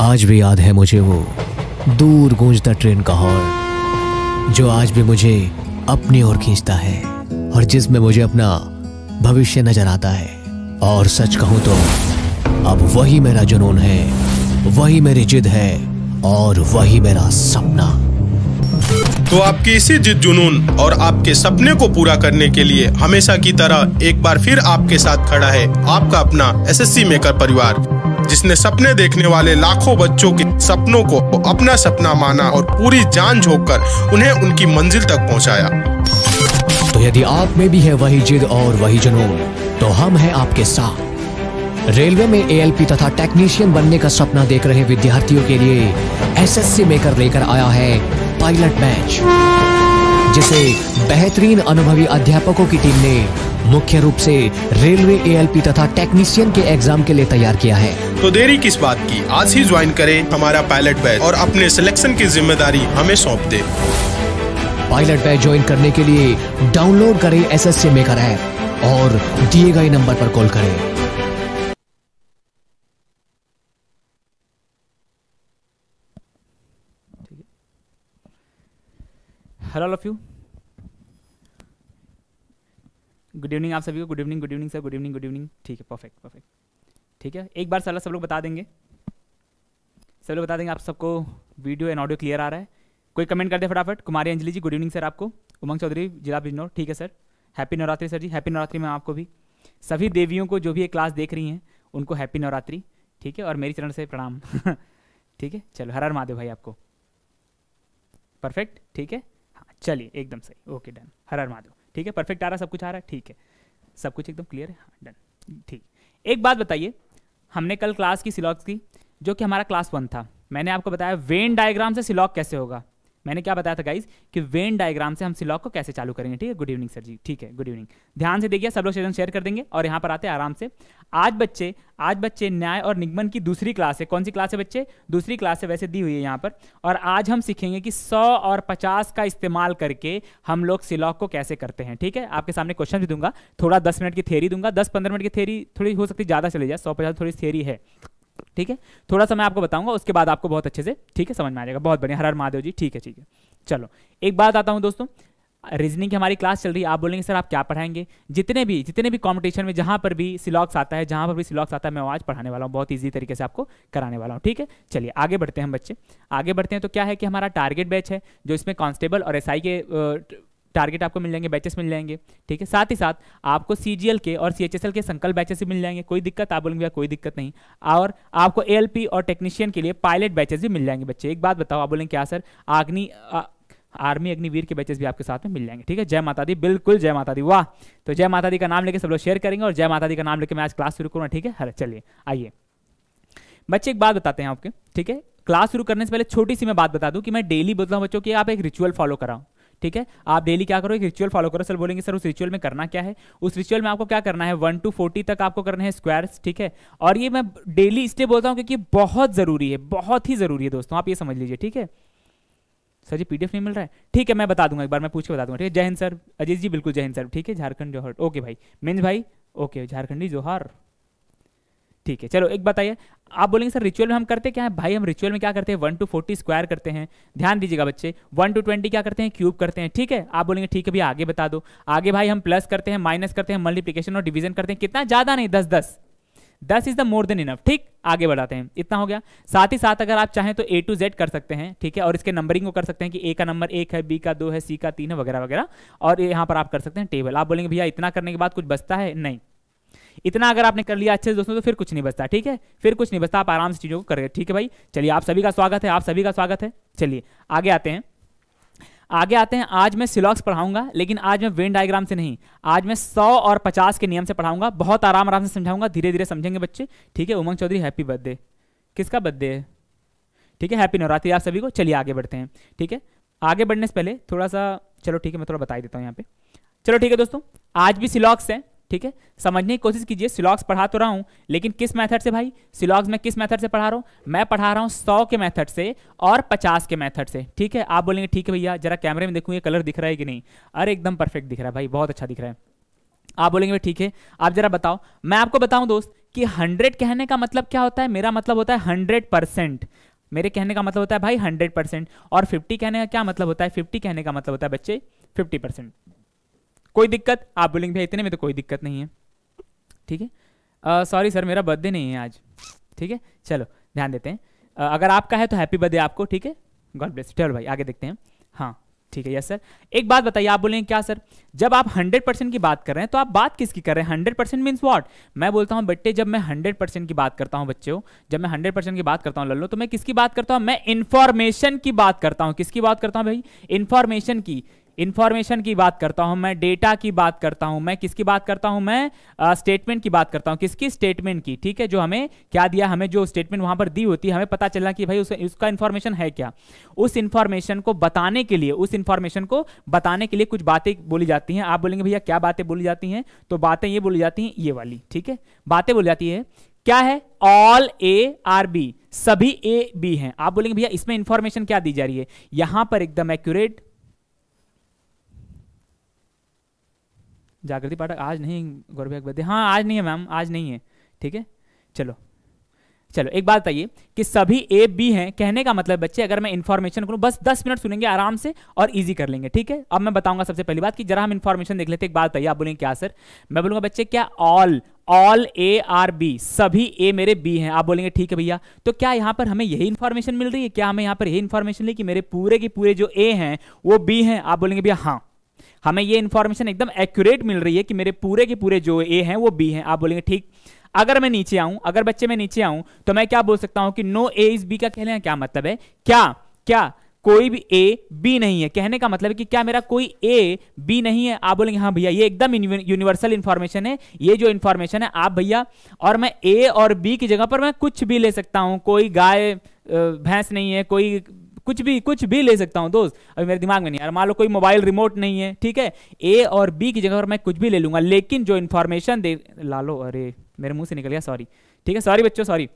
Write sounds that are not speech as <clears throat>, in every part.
आज भी याद है मुझे वो दूर गूंजता ट्रेन का हॉर्न जो आज भी मुझे अपनी ओर खींचता है और जिसमें मुझे अपना भविष्य नजर आता है और सच कहूं तो अब वही मेरा जुनून है वही मेरी जिद है और वही मेरा सपना तो आपकी इसी जिद जुनून और आपके सपने को पूरा करने के लिए हमेशा की तरह एक बार फिर आपके साथ खड़ा है आपका अपना एसएससी मेकर परिवार जिसने सपने देखने वाले लाखों बच्चों के सपनों को अपना सपना माना और पूरी जान झोंक कर उन्हें उनकी मंजिल तक पहुंचाया। तो यदि आप में भी है वही जिद और वही जुनून तो हम हैं आपके साथ रेलवे में एएलपी तथा टेक्नीशियन बनने का सपना देख रहे विद्यार्थियों के लिए एसएससी मेकर लेकर आया है पायलट बैच जिसे बेहतरीन अनुभवी अध्यापकों की टीम ने मुख्य रूप से रेलवे एएलपी तथा टेक्नीशियन के एग्जाम के लिए तैयार किया है तो देरी किस बात की आज ही ज्वाइन करें हमारा पायलट बैच और अपने सिलेक्शन की जिम्मेदारी हमें सौंप दे पायलट बैच ज्वाइन करने के लिए डाउनलोड करें S S C maker app और दिए गए नंबर पर कॉल करें hello all you good evening आप सभी को good evening good evening sir good evening good evening ठीक है परफेक्ट परफेक्ट ठीक है एक बार सला सब लोग बता देंगे सब लोग बता देंगे आप सबको वीडियो एंड ऑडियो क्लियर आ रहा है कोई कमेंट कर दे फटाफट Kumari Anjali ji good evening sir आपको उमंग चौधरी जिला बिजनौर ठीक है sir happy Navratri sir ji happy Navratri में आपको भी सभी देवियों को जो भी ये क्लास देख रही हैं उनको हैप्पी नवरात्रि ठीक है और मेरी चरण से प्रणाम <laughs> ठीक है चलो हर हर महादेव भाई आपको परफेक्ट ठीक है हाँ चलिए एकदम सही ओके डन हर हर महादेव ठीक है परफेक्ट आ रहा सब कुछ आ रहा है ठीक है सब कुछ एकदम क्लियर है डन हाँ, ठीक एक बात बताइए हमने कल क्लास की सिलॉक्स की जो कि हमारा क्लास वन था मैंने आपको बताया वेन डायग्राम से सिलॉक कैसे होगा मैंने क्या बताया था गाइज कि वेन डायग्राम से हम सिलॉक को कैसे चालू करेंगे ठीक है गुड इवनिंग सर जी ठीक है गुड इवनिंग ध्यान से देखिए सब लोग सेशन शेयर कर देंगे और यहाँ पर आते हैं आराम से आज बच्चे आज बच्चे न्याय और निगमन की दूसरी क्लास है कौन सी क्लास है बच्चे दूसरी क्लास है वैसे दी हुई है यहाँ पर और आज हम सीखेंगे कि सौ और पचास का इस्तेमाल करके हम लोग सिलॉक को कैसे करते हैं ठीक है आपके सामने क्वेश्चन भी दूंगा थोड़ा दस मिनट की थेरी दूंगा दस पंद्रह मिनट की थेरी थोड़ी हो सकती ज़्यादा चले जाए सौ पचास थोड़ी थेरी है ठीक है थोड़ा सा मैं आपको बताऊंगा उसके बाद आपको बहुत अच्छे से ठीक है समझ में आ जाएगा बहुत बढ़िया हर हर महादेव जी ठीक है ठीक है चलो एक बात आता हूँ दोस्तों रीजनिंग की हमारी क्लास चल रही है आप बोलेंगे सर आप क्या पढ़ाएंगे जितने भी जितने भी कॉम्पिटिशन में जहाँ पर भी सिलॉक्स आता है जहाँ पर भी सिलॉक्स आता है मैं आज पढ़ाने वाला हूँ बहुत ईजी तरीके से आपको कराने वाला हूँ ठीक है चलिए आगे बढ़ते हैं हम बच्चे आगे बढ़ते हैं तो क्या है कि हमारा टारगेट बैच है जो इसमें कॉन्स्टेबल और एस के टारगेट आपको मिल जाएंगे बैचेस मिल जाएंगे ठीक है साथ ही साथ आपको सी के और सी के संकल्प बैचेस भी मिल जाएंगे कोई दिक्कत आप बोलेंगे कोई दिक्कत नहीं और आपको ए और टेक्नीशियन के लिए पायलट बैचेस भी मिल जाएंगे बच्चे एक बात बताओ आप बोलेंगे क्या सर आग्नि आर्मी अग्निवीर के बैचेस भी आपके साथ में मिल जाएंगे ठीक है जय माता दी बिल्कुल जय माता दी वाह तो जय माता दी का नाम लेके सब लोग शेयर करेंगे और जय माता दी का नाम लेके मैं आज क्लास शुरू करूँगा ठीक है हर चलिए आइए बच्चे एक बात बताते हैं आपके ठीक है क्लास शुरू करने से पहले छोटी सी मैं बात बता दूं कि मैं डेली बोलता हूँ बच्चों की आप एक रिचुअल फॉलो कराओ ठीक है आप डेली क्या करो एक रिचुअल फॉलो करो सर बोलेंगे सर उस रिचुअल में करना क्या है उस रिचुअल में आपको क्या करना है वन टू फोर्टी तक आपको करना है स्क्वायर्स ठीक है और ये मैं डेली इसलिए बोलता हूँ क्योंकि बहुत ज़रूरी है बहुत ही ज़रूरी है दोस्तों आप ये समझ लीजिए ठीक है सर जी पीडीएफ नहीं मिल रहा है ठीक है मैं बता दूंगा एक बार मैं पूछ के बता दूंगा ठीक है जय हिंद सर अजीत जी बिल्कुल जय हिंद सर ठीक है झारखंड जोहर ओके भाई मिंज भाई ओके झारखंडी जोहर ठीक है चलो एक बताइए आप बोलेंगे सर रिचुअल में हम करते क्या है भाई हम रिचुअल में क्या करते हैं वन टू फोर्टी स्क्वायर करते हैं ध्यान दीजिएगा बच्चे वन टू ट्वेंटी क्या करते हैं क्यूब करते हैं ठीक है आप बोलेंगे ठीक है भैया आगे बता दो आगे भाई हम प्लस करते हैं माइनस करते हैं मल्टीप्लीकेशन और डिवीजन करते हैं कितना ज़्यादा नहीं दस दस दस is the more than enough ठीक आगे बढ़ाते हैं इतना हो गया साथ ही साथ अगर आप चाहें तो ए टू जेड कर सकते हैं ठीक है और इसके नंबरिंग को कर सकते हैं कि ए का नंबर एक है बी का दो है सी का तीन है वगैरह वगैरह और यहाँ पर आप कर सकते हैं टेबल आप बोलेंगे भैया इतना करने के बाद कुछ बचता है नहीं इतना अगर आपने कर लिया अच्छे से दोस्तों तो फिर कुछ नहीं बचता ठीक है फिर कुछ नहीं बचता आप आराम से चीज़ों को करें ठीक है भाई चलिए आप सभी का स्वागत है आप सभी का स्वागत है चलिए आगे आते हैं आगे आते हैं आज मैं सिलॉक्स पढ़ाऊंगा लेकिन आज मैं वेन डायग्राम से नहीं आज मैं 100 और 50 के नियम से पढ़ाऊंगा बहुत आराम आराम से समझाऊंगा धीरे धीरे समझेंगे बच्चे ठीक है उमंग चौधरी हैप्पी बर्थडे किसका बर्थडे है ठीक है हैप्पी नवरात्रि आप सभी को चलिए आगे बढ़ते हैं ठीक है आगे बढ़ने से पहले थोड़ा सा चलो ठीक है मैं थोड़ा बता देता हूँ यहाँ पे चलो ठीक है दोस्तों आज भी सिलॉक्स है ठीक है समझने की कोशिश कीजिए सिलॉग्स पढ़ा तो रहा हूँ लेकिन किस मेथड से भाई सिलॉग्स में किस मेथड से पढ़ा रहा हूँ मैं पढ़ा रहा हूँ सौ के मेथड से और पचास के मेथड से ठीक है आप बोलेंगे ठीक है भैया जरा कैमरे में देखूँ ये कलर दिख रहा है कि नहीं अरे एकदम परफेक्ट दिख रहा है भाई बहुत अच्छा दिख रहा है आप बोलेंगे भाई ठीक है आप जरा बताओ मैं आपको बताऊँ दोस्त कि हंड्रेड कहने का मतलब क्या होता है मेरा मतलब होता है हंड्रेड परसेंट मेरे कहने का मतलब होता है भाई हंड्रेड परसेंट और फिफ्टी कहने का क्या मतलब होता है फिफ्टी कहने का मतलब होता है बच्चे फिफ्टी परसेंट कोई दिक्कत आप बोलेंगे भाई इतने में तो कोई दिक्कत नहीं है ठीक है सॉरी सर मेरा बर्थडे नहीं है आज ठीक है चलो ध्यान देते हैं आ, अगर आपका है तो हैप्पी बर्थडे आपको ठीक है गॉड ब्लेस चलो भाई आगे देखते हैं हाँ ठीक है यस सर एक बात बताइए आप बोलेंगे क्या सर जब आप 100 परसेंट की बात कर रहे हैं तो आप बात किसकी कर रहे हैं 100 परसेंट मीन्स वॉट मैं बोलता हूँ बट्टे जब मैं 100 परसेंट की बात करता हूँ बच्चों जब मैं 100 परसेंट की बात करता हूँ लल्लो तो मैं किसकी बात करता हूँ मैं इन्फॉर्मेशन की बात करता हूँ किसकी बात करता हूँ भाई इन्फॉर्मेशन की इंफॉर्मेशन की बात करता हूं मैं डेटा की बात करता हूं मैं किसकी बात करता हूं मैं स्टेटमेंट uh, की बात करता हूं किसकी स्टेटमेंट की ठीक है जो हमें क्या दिया हमें जो स्टेटमेंट वहां पर दी होती है हमें पता चलना कि भाई उस, उसका इंफॉर्मेशन है क्या उस इंफॉर्मेशन को बताने के लिए उस इंफॉर्मेशन को बताने के लिए कुछ बातें बोली जाती हैं आप बोलेंगे भैया क्या बातें बोली जाती हैं तो बातें ये बोली जाती हैं ये वाली ठीक है बातें बोली जाती है क्या है ऑल ए आर बी सभी ए बी हैं आप बोलेंगे भैया इसमें इंफॉर्मेशन क्या दी जा रही है यहां पर एकदम एक्यूरेट जागृति पाठक आज नहीं गौरव हाँ आज नहीं है मैम आज नहीं है ठीक है चलो चलो एक बात बताइए कि सभी ए बी हैं कहने का मतलब बच्चे अगर मैं इन्फॉर्मेशन करूँ बस दस मिनट सुनेंगे आराम से और इजी कर लेंगे ठीक है अब मैं बताऊंगा सबसे पहली बात कि जरा हम इन्फॉर्मेशन देख लेते एक बात बताइए आप बोलेंगे क्या सर मैं बोलूंगा बच्चे क्या all all A are B सभी ए मेरे बी हैं आप बोलेंगे ठीक है भैया तो क्या यहाँ पर हमें यही इन्फॉर्मेशन मिल रही है क्या हमें यहाँ पर यही इन्फॉर्मेशन ली कि मेरे पूरे के पूरे जो ए हैं वो बी हैं आप बोलेंगे भैया हाँ हमें ये इन्फॉर्मेशन एकदम एक्यूरेट मिल रही है कि मेरे पूरे के पूरे जो ए हैं वो बी हैं आप बोलेंगे ठीक अगर मैं नीचे आऊं अगर बच्चे मैं नीचे आऊं तो मैं क्या बोल सकता हूं कि नो ए इज बी का कहने का क्या मतलब है क्या क्या कोई भी ए बी नहीं है कहने का मतलब है कि क्या मेरा कोई ए बी नहीं है आप बोलेंगे हाँ भैया ये एकदम यूनिवर्सल इन्फॉर्मेशन है ये जो इन्फॉर्मेशन है आप भैया और मैं ए और बी की जगह पर मैं कुछ भी ले सकता हूँ कोई गाय भैंस नहीं है कोई कुछ भी कुछ भी ले सकता हूँ दोस्त अभी मेरे दिमाग में नहीं यार मान लो कोई मोबाइल रिमोट नहीं है ठीक है ए और बी की जगह पर मैं कुछ भी ले लूंगा लेकिन जो इन्फॉर्मेशन दे ला लो अरे मेरे मुंह से निकल गया सॉरी ठीक है सॉरी बच्चों सॉरी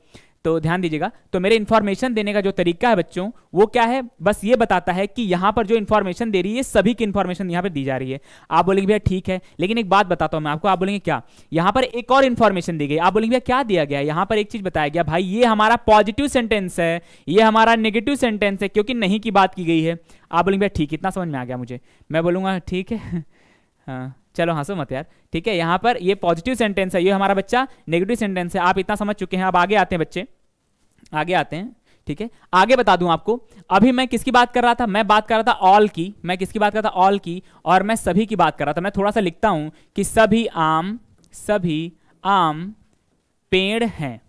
तो ध्यान दीजिएगा तो मेरे इन्फॉर्मेशन देने का जो तरीका है बच्चों वो क्या है बस ये बताता है कि यहाँ पर जो इन्फॉर्मेशन दे रही है सभी की इन्फॉर्मेशन यहाँ पर दी जा रही है आप बोलेंगे भैया ठीक है लेकिन एक बात बताता हूँ मैं आपको आप बोलेंगे क्या यहाँ पर एक और इन्फॉर्मेशन दी गई आप बोलेंगे भैया क्या दिया गया यहाँ पर एक चीज बताया गया भाई ये हमारा पॉजिटिव सेंटेंस है ये हमारा नेगेटिव सेंटेंस है क्योंकि नहीं की बात की गई है आप बोलेंगे भैया ठीक इतना समझ में आ गया मुझे मैं बोलूँगा ठीक है <laughs> हाँ चलो हंसो हाँ, मत यार ठीक है यहाँ पर ये पॉजिटिव सेंटेंस है ये हमारा बच्चा नेगेटिव सेंटेंस है आप इतना समझ चुके हैं अब आगे आते हैं बच्चे आगे आते हैं ठीक है आगे बता दूं आपको अभी मैं किसकी बात कर रहा था मैं बात कर रहा था ऑल की मैं किसकी बात कर रहा था ऑल की और मैं सभी की बात कर रहा था मैं थोड़ा सा लिखता हूं कि सभी आम सभी आम पेड़ हैं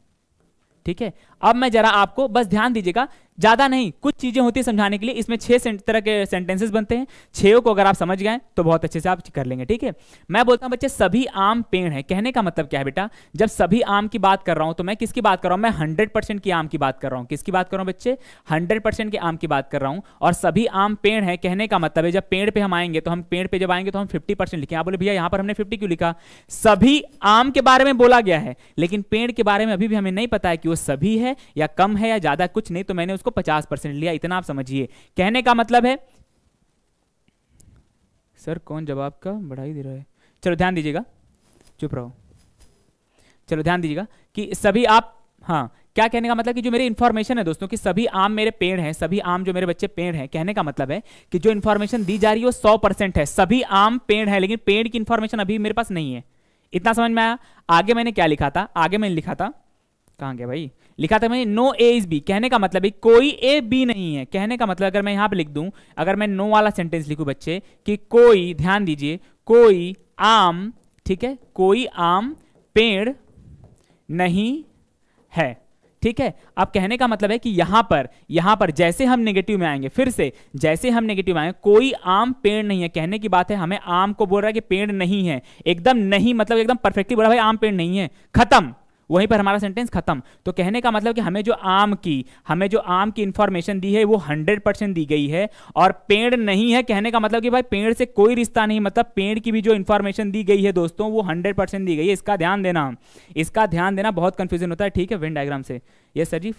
ठीक है अब मैं जरा आपको बस ध्यान दीजिएगा ज़्यादा नहीं कुछ चीज़ें होती है समझाने के लिए इसमें छह तरह के सेंटेंसेस बनते हैं छो को अगर आप समझ गए तो बहुत अच्छे से आप कर लेंगे ठीक है मैं बोलता हूं बच्चे सभी आम पेड़ हैं कहने का मतलब क्या है बेटा जब सभी आम की बात कर रहा हूं तो मैं किसकी बात कर रहा हूं मैं हंड्रेड परसेंट की आम की बात कर रहा हूं किसकी बात कर रहा हूं बच्चे हंड्रेड परसेंट के आम की बात कर रहा हूं और सभी आम पेड़ है कहने का मतलब है जब पेड़ पे हम आएंगे तो हम पेड़ पे जब आएंगे तो हम फिफ्टी परसेंट लिखे आप बोले भैया यहां पर हमने फिफ्टी क्यों लिखा सभी आम के बारे में बोला गया है लेकिन पेड़ के बारे में अभी भी हमें नहीं पता है कि वो सभी है या कम है या ज़्यादा कुछ नहीं तो मैंने उसको पचास परसेंट लिया इतना आप समझिए कहने का मतलब है सर कौन जवाब का बढ़ाई दे रहा है चलो ध्यान दीजिएगा चुप रहो चलो ध्यान दीजिएगा कि सभी आप हाँ क्या कहने का मतलब कि जो मेरी इन्फॉर्मेशन है दोस्तों कि सभी आम मेरे पेड़ हैं सभी आम जो मेरे बच्चे पेड़ हैं कहने का मतलब है कि जो इन्फॉर्मेशन दी जा रही है वो सौ परसेंट है सभी आम पेड़ है लेकिन पेड़ की इन्फॉर्मेशन अभी मेरे पास नहीं है इतना समझ में आया आगे मैंने क्या लिखा था आगे मैंने लिखा था कहाँ गया भाई लिखा था मैंने नो ए इज बी कहने का मतलब है कोई ए बी नहीं है कहने का मतलब अगर मैं यहां पे लिख दूं अगर मैं नो वाला सेंटेंस लिखूं बच्चे कि कोई ध्यान दीजिए कोई आम ठीक है कोई आम पेड़ नहीं है ठीक है अब कहने का मतलब है कि यहां पर यहां पर जैसे हम नेगेटिव में आएंगे फिर से जैसे हम नेगेटिव आएंगे कोई आम पेड़ नहीं है कहने की बात है हमें आम को बोल रहा है कि पेड़ नहीं है एकदम नहीं मतलब एकदम परफेक्टली बोल है भाई आम पेड़ नहीं है खत्म वहीं पर हमारा सेंटेंस खत्म तो कहने का मतलब कि हमें जो आम की हमें जो आम की इंफॉर्मेशन दी है वो हंड्रेड परसेंट दी गई है और पेड़ नहीं है कहने का मतलब कि भाई पेड़ से कोई रिश्ता नहीं मतलब पेड़ की भी जो इंफॉर्मेशन दी गई है दोस्तों वो हंड्रेड परसेंट दी गई है इसका ध्यान देना इसका ध्यान देना बहुत कंफ्यूजन होता है ठीक है वेन डायग्राम से यस सर जी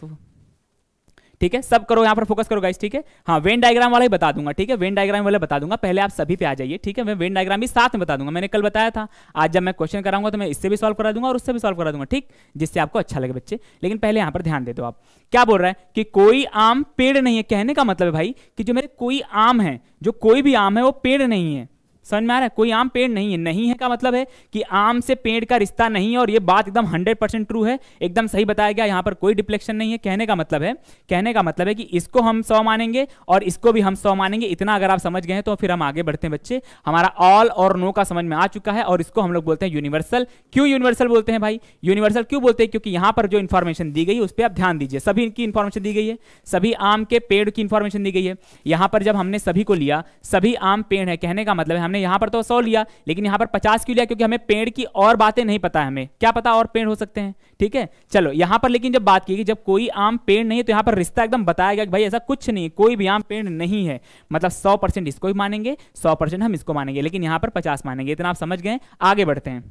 ठीक है सब करो यहाँ पर फोकस करो गाइस ठीक है हाँ वेन डायग्राम वाला ही बता दूंगा ठीक है वेन डायग्राम वाला बता दूंगा पहले आप सभी पे आ जाइए ठीक है मैं वेन डायग्राम भी साथ में बता दूंगा मैंने कल बताया था आज जब मैं क्वेश्चन कराऊंगा तो मैं इससे भी सॉल्व करा दूंगा और उससे भी सॉल्व करा दूंगा ठीक जिससे आपको अच्छा लगे बच्चे लेकिन पहले यहाँ पर ध्यान दे दो आप क्या बोल रहा है कि कोई आम पेड़ नहीं है कहने का मतलब है भाई कि जो मेरे कोई आम है जो कोई भी आम है वो पेड़ नहीं है समझ में आ रहा है कोई आम पेड़ नहीं है नहीं है का मतलब है कि आम से पेड़ का रिश्ता नहीं है और ये बात एकदम हंड्रेड परसेंट ट्रू है एकदम सही बताया गया यहाँ पर कोई डिप्लेक्शन नहीं है कहने का मतलब है कहने का मतलब है कि इसको हम सौ मानेंगे और इसको भी हम सौ मानेंगे इतना अगर आप समझ गए तो फिर हम आगे बढ़ते हैं बच्चे हमारा ऑल और नो का समझ में आ चुका है और इसको हम लोग बोलते हैं यूनिवर्सल क्यों यूनिवर्सल बोलते हैं भाई यूनिवर्सल क्यों बोलते हैं क्योंकि यहाँ पर जो इन्फॉर्मेशन दी गई उस पर आप ध्यान दीजिए सभी की इन्फॉर्मेशन दी गई है सभी आम के पेड़ की इन्फॉर्मेशन दी गई है यहाँ पर जब हमने सभी को लिया सभी आम पेड़ है कहने का मतलब है हमने हमने यहां पर तो सौ लिया लेकिन यहां पर पचास क्यों लिया क्योंकि हमें पेड़ की और बातें नहीं पता है हमें क्या पता और पेड़ हो सकते हैं ठीक है चलो यहां पर लेकिन जब बात की जब कोई आम पेड़ नहीं है तो यहां पर रिश्ता एकदम बताया गया कि भाई ऐसा कुछ नहीं कोई भी आम पेड़ नहीं है मतलब सौ इसको ही मानेंगे सौ हम इसको मानेंगे लेकिन यहां पर पचास मानेंगे इतना आप समझ गए आगे बढ़ते हैं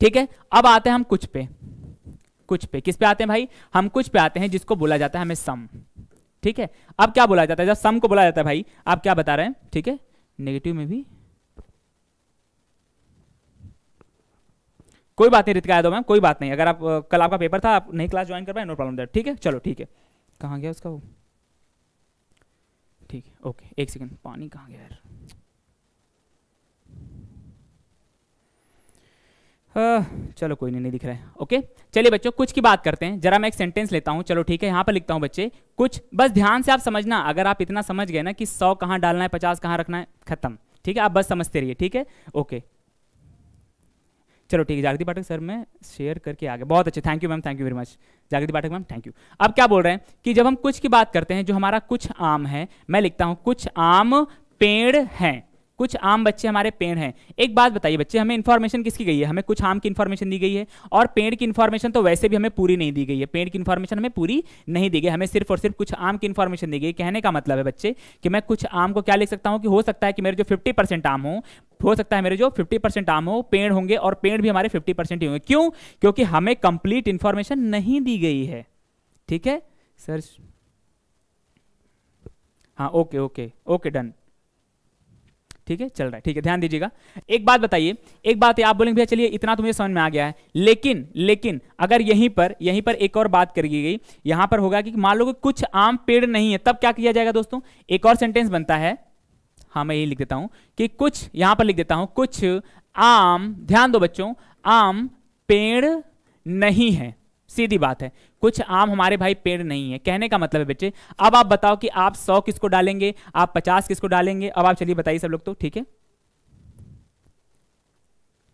ठीक है अब आते हैं हम कुछ पे कुछ पे किस पे आते हैं भाई हम कुछ पे आते हैं जिसको बोला जाता है हमें सम ठीक है अब क्या बोला जाता है जब सम को बोला जाता है भाई आप क्या बता रहे हैं ठीक है नेगेटिव में भी कोई बात नहीं रितिका यादव मैम कोई बात नहीं अगर आप कल आपका पेपर था आप नहीं क्लास ज्वाइन कर पाए नो प्रॉब्लम दैट ठीक है चलो ठीक है कहाँ गया उसका वो ठीक है ओके एक सेकेंड पानी कहाँ गया यार चलो कोई नहीं नहीं दिख रहा है ओके चलिए बच्चों कुछ की बात करते हैं जरा मैं एक सेंटेंस लेता हूँ चलो ठीक है यहाँ पर लिखता हूँ बच्चे कुछ बस ध्यान से आप समझना अगर आप इतना समझ गए ना कि सौ कहाँ डालना है पचास कहाँ रखना है खत्म ठीक है आप बस समझते रहिए ठीक है ओके चलो ठीक है जागृति पाठक सर मैं शेयर करके आगे बहुत अच्छे thank you ma'am thank you very much Jagriti Pathak ma'am thank you अब क्या बोल रहे हैं कि जब हम कुछ की बात करते हैं जो हमारा कुछ आम है मैं लिखता हूँ कुछ आम पेड़ हैं कुछ आम बच्चे हमारे पेड़ हैं एक बात बताइए बच्चे हमें इन्फॉर्मेशन किसकी गई है हमें कुछ आम की इन्फॉर्मेशन दी गई है और पेड़ की इन्फॉर्मेशन तो वैसे भी हमें पूरी नहीं दी गई है पेड़ की इन्फॉर्मेशन हमें पूरी नहीं दी गई हमें सिर्फ और सिर्फ कुछ आम की इन्फॉर्मेशन दी गई कहने का मतलब है बच्चे कि मैं कुछ आम को क्या लिख सकता हूँ कि हो सकता है कि मेरे जो फिफ्टी परसेंट आम हो हो सकता है मेरे जो 50 परसेंट आम हो पेड़ होंगे और पेड़ भी हमारे 50 परसेंट ही होंगे क्यों क्योंकि हमें कंप्लीट इन्फॉर्मेशन नहीं दी गई है ठीक है सर हाँ ओके ओके ओके डन ठीक है चल रहा है ठीक है ध्यान दीजिएगा एक बात बताइए एक बात है आप बोलेंगे भैया चलिए इतना तो मुझे समझ में आ गया है लेकिन लेकिन अगर यहीं पर यहीं पर एक और बात करी गई यहां पर होगा कि मान लो कि कुछ आम पेड़ नहीं है तब क्या किया जाएगा दोस्तों एक और सेंटेंस बनता है हाँ मैं यही लिख देता हूं कि कुछ यहां पर लिख देता हूं कुछ आम ध्यान दो बच्चों आम पेड़ नहीं है सीधी बात है कुछ आम हमारे भाई पेड़ नहीं है कहने का मतलब है बच्चे अब आप बताओ कि आप सौ किसको डालेंगे आप पचास किसको डालेंगे अब आप चलिए बताइए सब लोग तो ठीक है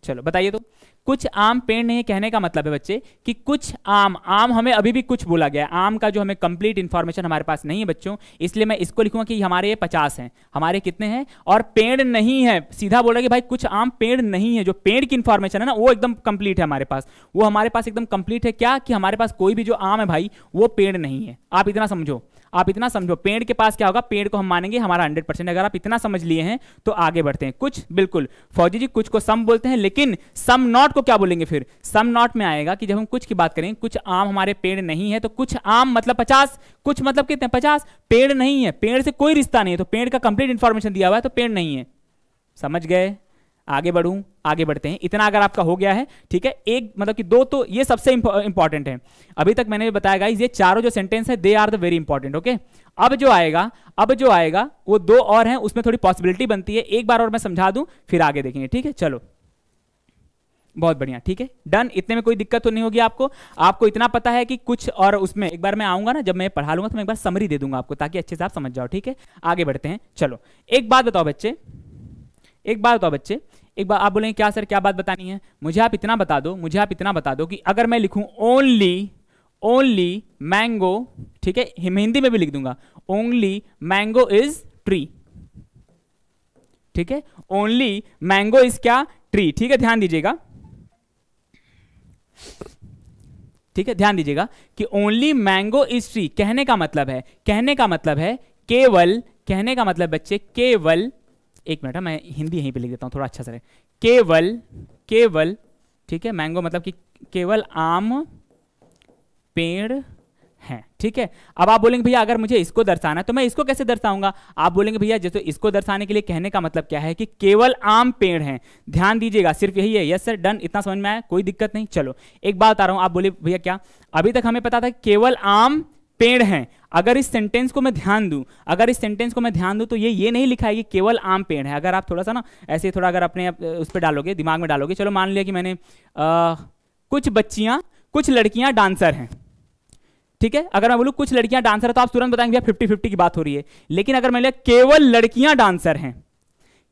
चलो बताइए तो कुछ आम पेड़ नहीं कहने का मतलब है बच्चे कि कुछ आम आम हमें अभी भी कुछ बोला गया आम का जो हमें कंप्लीट इंफॉर्मेशन हमारे पास नहीं है बच्चों इसलिए मैं इसको लिखूंगा कि हमारे ये पचास हैं हमारे कितने हैं और पेड़ नहीं है सीधा बोला कि भाई कुछ आम पेड़ नहीं है जो पेड़ की इंफॉर्मेशन है ना वो एकदम कंप्लीट है हमारे पास वो हमारे पास एकदम कंप्लीट है क्या कि हमारे पास कोई भी जो आम है भाई वो पेड़ नहीं है आप इतना समझो आप इतना समझो पेड़ के पास क्या होगा पेड़ को हम मानेंगे हमारा हंड्रेड परसेंट अगर आप इतना समझ लिए हैं तो आगे बढ़ते हैं कुछ बिल्कुल फौजी जी कुछ को सम बोलते हैं लेकिन सम नॉट को क्या बोलेंगे फिर सम नॉट में आएगा कि जब हम कुछ की बात करेंगे कुछ आम हमारे पेड़ नहीं है तो कुछ आम मतलब पचास कुछ मतलब कितने पचास पेड़ नहीं है पेड़ से कोई रिश्ता नहीं है तो पेड़ का कंप्लीट इंफॉर्मेशन दिया हुआ है तो पेड़ नहीं है समझ गए आगे बढ़ूं आगे बढ़ते हैं इतना अगर आपका हो गया है ठीक है एक मतलब कि दो तो ये सबसे इंपॉर्टेंट है अभी तक मैंने बताया गाइज ये चारों जो सेंटेंस है they are the very important okay अब जो आएगा अब जो आएगा वो दो और हैं उसमें थोड़ी पॉसिबिलिटी बनती है एक बार और मैं समझा दूं फिर आगे देखेंगे ठीक है चलो बहुत बढ़िया ठीक है डन इतने में कोई दिक्कत तो नहीं होगी आपको आपको इतना पता है कि कुछ और उसमें एक बार मैं आऊंगा ना जब मैं पढ़ा लूंगा तो मैं एक बार समरी दे दूंगा आपको ताकि अच्छे से आप समझ जाओ ठीक है आगे बढ़ते हैं चलो एक बात बताओ बच्चे एक बात बताओ बच्चे एक बार आप बोलेंगे क्या सर क्या बात बतानी है मुझे आप इतना बता दो मुझे आप इतना बता दो कि अगर मैं लिखूं ओनली ओनली मैंगो ठीक है हिंदी में भी लिख दूंगा ओनली मैंगो इज ट्री ठीक है ओनली मैंगो इज क्या ट्री ठीक है ध्यान दीजिएगा ठीक है ध्यान दीजिएगा कि ओनली मैंगो इज ट्री कहने का मतलब है कहने का मतलब है केवल कहने का मतलब बच्चे केवल एक मिनट है हाँ, मैं हिंदी यहीं पे लिख देता हूँ थोड़ा अच्छा सर केवल केवल ठीक है मैंगो मतलब कि केवल आम पेड़ है ठीक है अब आप बोलेंगे भैया अगर मुझे इसको दर्शाना है तो मैं इसको कैसे दर्शाऊंगा आप बोलेंगे भैया जैसे इसको दर्शाने के लिए कहने का मतलब क्या है कि केवल आम पेड़ हैं ध्यान दीजिएगा सिर्फ यही है यस सर डन इतना समझ में आया कोई दिक्कत नहीं चलो एक बात आ रहा हूं आप बोले भैया क्या अभी तक हमें पता था केवल आम पेड़ हैं अगर इस सेंटेंस को मैं ध्यान दूं अगर इस सेंटेंस को मैं ध्यान दूं तो ये ये नहीं लिखा है कि केवल आम पेड़ है अगर आप थोड़ा सा ना ऐसे थोड़ा अगर अपने आप उस पर डालोगे दिमाग में डालोगे चलो मान लिया कि मैंने आ, कुछ बच्चियां कुछ लड़कियां डांसर हैं ठीक है अगर मैं बोलूँ कुछ लड़कियाँ डांसर है तो आप तुरंत बताएंगे भैया फिफ्टी फिफ्टी की बात हो रही है लेकिन अगर मैं लिया केवल लड़कियाँ डांसर हैं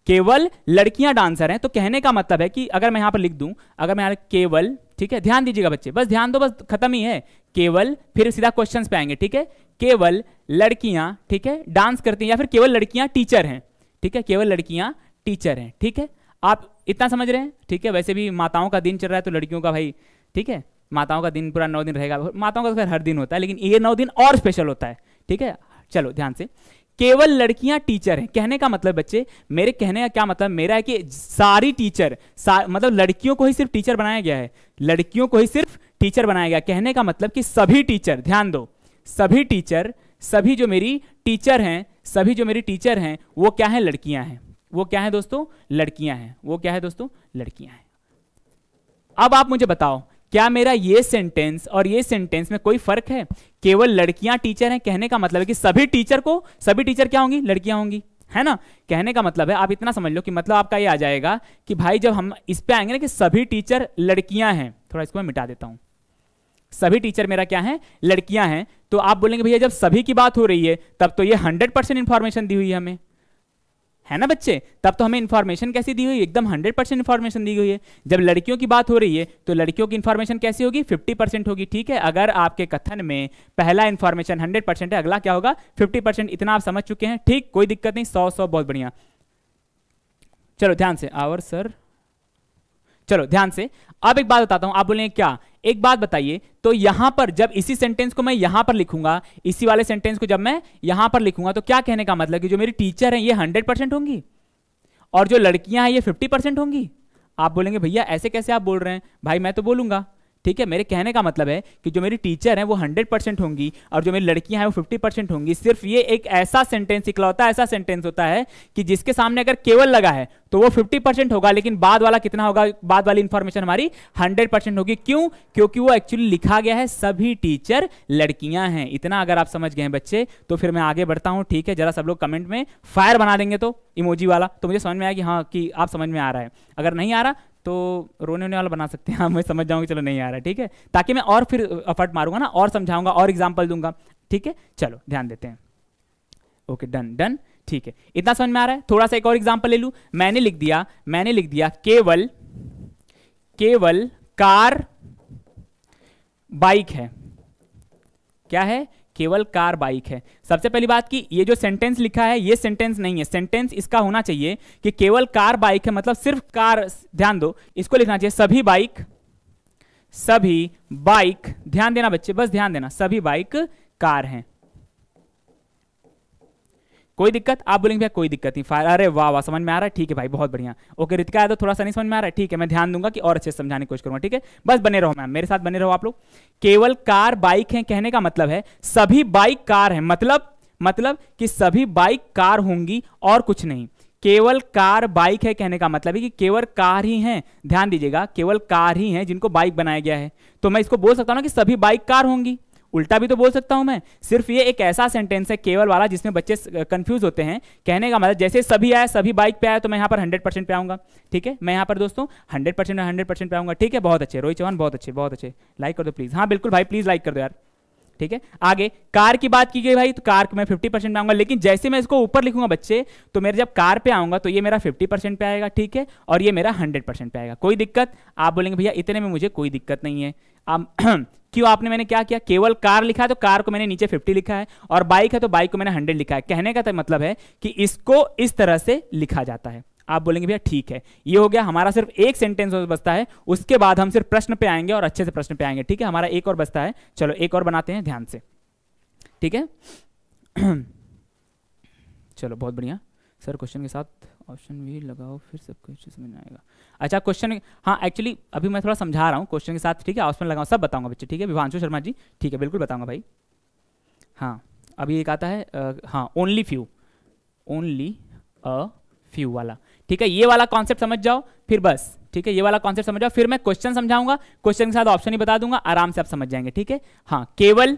केवल लड़कियां डांसर हैं तो कहने का मतलब है कि अगर मैं यहां पर लिख दूं अगर मैं यहां केवल ठीक है ध्यान दीजिएगा बच्चे बस ध्यान दो बस खत्म ही है केवल फिर सीधा क्वेश्चंस पे आएंगे ठीक है केवल लड़कियां ठीक है डांस करती हैं या फिर केवल लड़कियां टीचर हैं ठीक है केवल लड़कियां टीचर हैं ठीक है आप इतना समझ रहे हैं ठीक है वैसे भी माताओं का दिन चल रहा है तो लड़कियों का भाई ठीक है माताओं का दिन पूरा नौ दिन रहेगा माताओं का तो हर दिन होता है लेकिन ये नौ दिन और स्पेशल होता है ठीक है चलो ध्यान से केवल लड़कियां टीचर हैं कहने का मतलब बच्चे मेरे कहने का क्या मतलब मेरा है कि सारी टीचर सा, मतलब लड़कियों को ही सिर्फ टीचर बनाया गया है लड़कियों को ही सिर्फ टीचर बनाया गया कहने का मतलब कि सभी टीचर ध्यान दो सभी टीचर सभी जो मेरी टीचर हैं सभी जो मेरी टीचर हैं वो क्या है लड़कियां हैं वो क्या है दोस्तों लड़कियां हैं वो क्या है दोस्तों लड़कियां हैं अब आप मुझे बताओ क्या मेरा ये सेंटेंस और ये सेंटेंस में कोई फर्क है केवल लड़कियां टीचर हैं कहने का मतलब है कि सभी टीचर को सभी टीचर क्या होंगी लड़कियां होंगी है ना कहने का मतलब है आप इतना समझ लो कि मतलब आपका ये आ जाएगा कि भाई जब हम इस पे आएंगे ना कि सभी टीचर लड़कियां हैं थोड़ा इसको मैं मिटा देता हूं सभी टीचर मेरा क्या है लड़कियां हैं तो आप बोलेंगे भैया जब सभी की बात हो रही है तब तो ये हंड्रेड परसेंट इंफॉर्मेशन दी हुई है हमें है ना बच्चे तब तो हमें इन्फॉर्मेशन कैसी दी हुई एकदम हंड्रेड परसेंट इन्फॉर्मेशन दी हुई है जब लड़कियों की बात हो रही है तो लड़कियों की इन्फॉर्मेशन कैसी होगी फिफ्टी परसेंट होगी ठीक है अगर आपके कथन में पहला इन्फॉर्मेशन हंड्रेड परसेंट है अगला क्या होगा फिफ्टी परसेंट इतना आप समझ चुके हैं ठीक कोई दिक्कत नहीं सौ सौ बहुत बढ़िया चलो ध्यान से आवर सर चलो ध्यान से अब एक बात बताता हूं आप बोलेंगे क्या एक बात बताइए तो यहां पर जब इसी सेंटेंस को मैं यहां पर लिखूंगा इसी वाले सेंटेंस को जब मैं यहां पर लिखूंगा तो क्या कहने का मतलब कि जो मेरी टीचर है ये हंड्रेड परसेंट होंगी और जो लड़कियां हैं ये फिफ्टी परसेंट होंगी आप बोलेंगे भैया ऐसे कैसे आप बोल रहे हैं भाई मैं तो बोलूंगा ठीक है मेरे कहने का मतलब है कि जो मेरी टीचर है वो हंड्रेड परसेंट होंगी और जो मेरी लड़कियां हैं वो फिफ्टी परसेंट होंगी सिर्फ ये एक ऐसा सेंटेंस इकलौता ऐसा सेंटेंस होता है कि जिसके सामने अगर केवल लगा है तो वो फिफ्टी परसेंट होगा लेकिन बाद वाला कितना होगा बाद वाली इंफॉर्मेशन हमारी हंड्रेड परसेंट होगी क्यों क्योंकि वो एक्चुअली लिखा गया है सभी टीचर लड़कियां हैं इतना अगर आप समझ गए बच्चे तो फिर मैं आगे बढ़ता हूं ठीक है जरा सब लोग कमेंट में फायर बना देंगे तो इमोजी वाला तो मुझे समझ में आया कि हाँ कि आप समझ में आ रहा है अगर नहीं आ रहा तो रोने वाले वाला बना सकते हैं हाँ मैं समझ जाऊँगा चलो नहीं आ रहा ठीक है ताकि मैं और फिर अफर्ट मारूंगा ना और समझाऊंगा और एग्जाम्पल दूंगा ठीक है चलो ध्यान देते हैं ओके डन डन ठीक है इतना समझ में आ रहा है थोड़ा सा एक और एग्जाम्पल ले लूँ मैंने लिख दिया मैंने लिख दिया केवल केवल कार बाइक है क्या है केवल कार बाइक है सबसे पहली बात कि ये जो सेंटेंस लिखा है ये सेंटेंस नहीं है सेंटेंस इसका होना चाहिए कि केवल कार बाइक है मतलब सिर्फ कार ध्यान दो इसको लिखना चाहिए सभी बाइक सभी बाइक ध्यान देना बच्चे बस ध्यान देना सभी बाइक कार हैं कोई दिक्कत आप बोलेंगे भैया कोई दिक्कत नहीं फायर अरे वाह वाह समझ में आ रहा है ठीक है भाई बहुत बढ़िया ओके रितिका यादव थोड़ा सा नहीं समझ में आ रहा है ठीक है मैं ध्यान दूंगा कि और अच्छे से समझाने की कोशिश करूंगा ठीक है बस बने रहो मैम मेरे साथ बने रहो आप लोग केवल कार बाइक है कहने का मतलब है सभी बाइक कार है मतलब मतलब कि सभी बाइक कार होंगी और कुछ नहीं केवल कार बाइक है कहने का मतलब है कि केवल कार ही हैं ध्यान दीजिएगा केवल कार ही हैं जिनको बाइक बनाया गया है तो मैं इसको बोल सकता हूँ ना कि सभी बाइक कार होंगी उल्टा भी तो बोल सकता हूं मैं सिर्फ ये एक ऐसा सेंटेंस है केवल वाला जिसमें बच्चे कंफ्यूज होते हैं कहने का मतलब जैसे सभी आया सभी बाइक पे आया तो मैं यहाँ पर हंड्रेड परसेंट पे आऊंगा ठीक है मैं यहाँ पर दोस्तों हंड्रेड परसेंट हंड्रेड परसेंट पे आऊंगा ठीक है बहुत अच्छे रोहित चौहान बहुत अच्छे बहुत अच्छे लाइक कर दो प्लीज हाँ बिल्कुल भाई प्लीज लाइक कर दो यार ठीक है आगे कार की बात की गई भाई तो कार मैं फिफ्टी परसेंट आऊंगा लेकिन जैसे मैं इसको ऊपर लिखूंगा बच्चे तो मेरे जब कार पे आऊंगा तो ये मेरा फिफ्टी परसेंट पे आएगा ठीक है और ये मेरा हंड्रेड परसेंट पे आएगा कोई दिक्कत आप बोलेंगे भैया इतने में मुझे कोई दिक्कत नहीं है आप <clears throat> क्यों आपने मैंने क्या किया केवल कार लिखा है तो कार को मैंने नीचे 50 लिखा है और बाइक है तो बाइक को मैंने 100 लिखा है कहने का तो मतलब है कि इसको इस तरह से लिखा जाता है आप बोलेंगे भैया ठीक है ये हो गया हमारा सिर्फ एक सेंटेंस और बचता है उसके बाद हम सिर्फ प्रश्न पे आएंगे और अच्छे से प्रश्न पे आएंगे ठीक है हमारा एक और बचता है चलो एक और बनाते हैं ध्यान से ठीक है <clears throat> चलो बहुत बढ़िया सर क्वेश्चन के साथ ऑप्शन भी लगाओ फिर सब कुछ समझ में आएगा अच्छा क्वेश्चन हाँ एक्चुअली अभी मैं थोड़ा समझा रहा हूँ क्वेश्चन के साथ ठीक है ऑप्शन लगाओ सब बताऊंगा बच्चे ठीक है विभांशु शर्मा जी ठीक है बिल्कुल बताऊंगा भाई हाँ अभी एक आता है आ, हाँ only few only a few वाला ठीक है ये वाला कॉन्सेप्ट समझ जाओ फिर बस ठीक है ये वाला कॉन्सेप्ट समझ जाओ फिर मैं क्वेश्चन समझाऊंगा क्वेश्चन के साथ ऑप्शन ही बता दूंगा आराम से आप समझ जाएंगे ठीक है हाँ केवल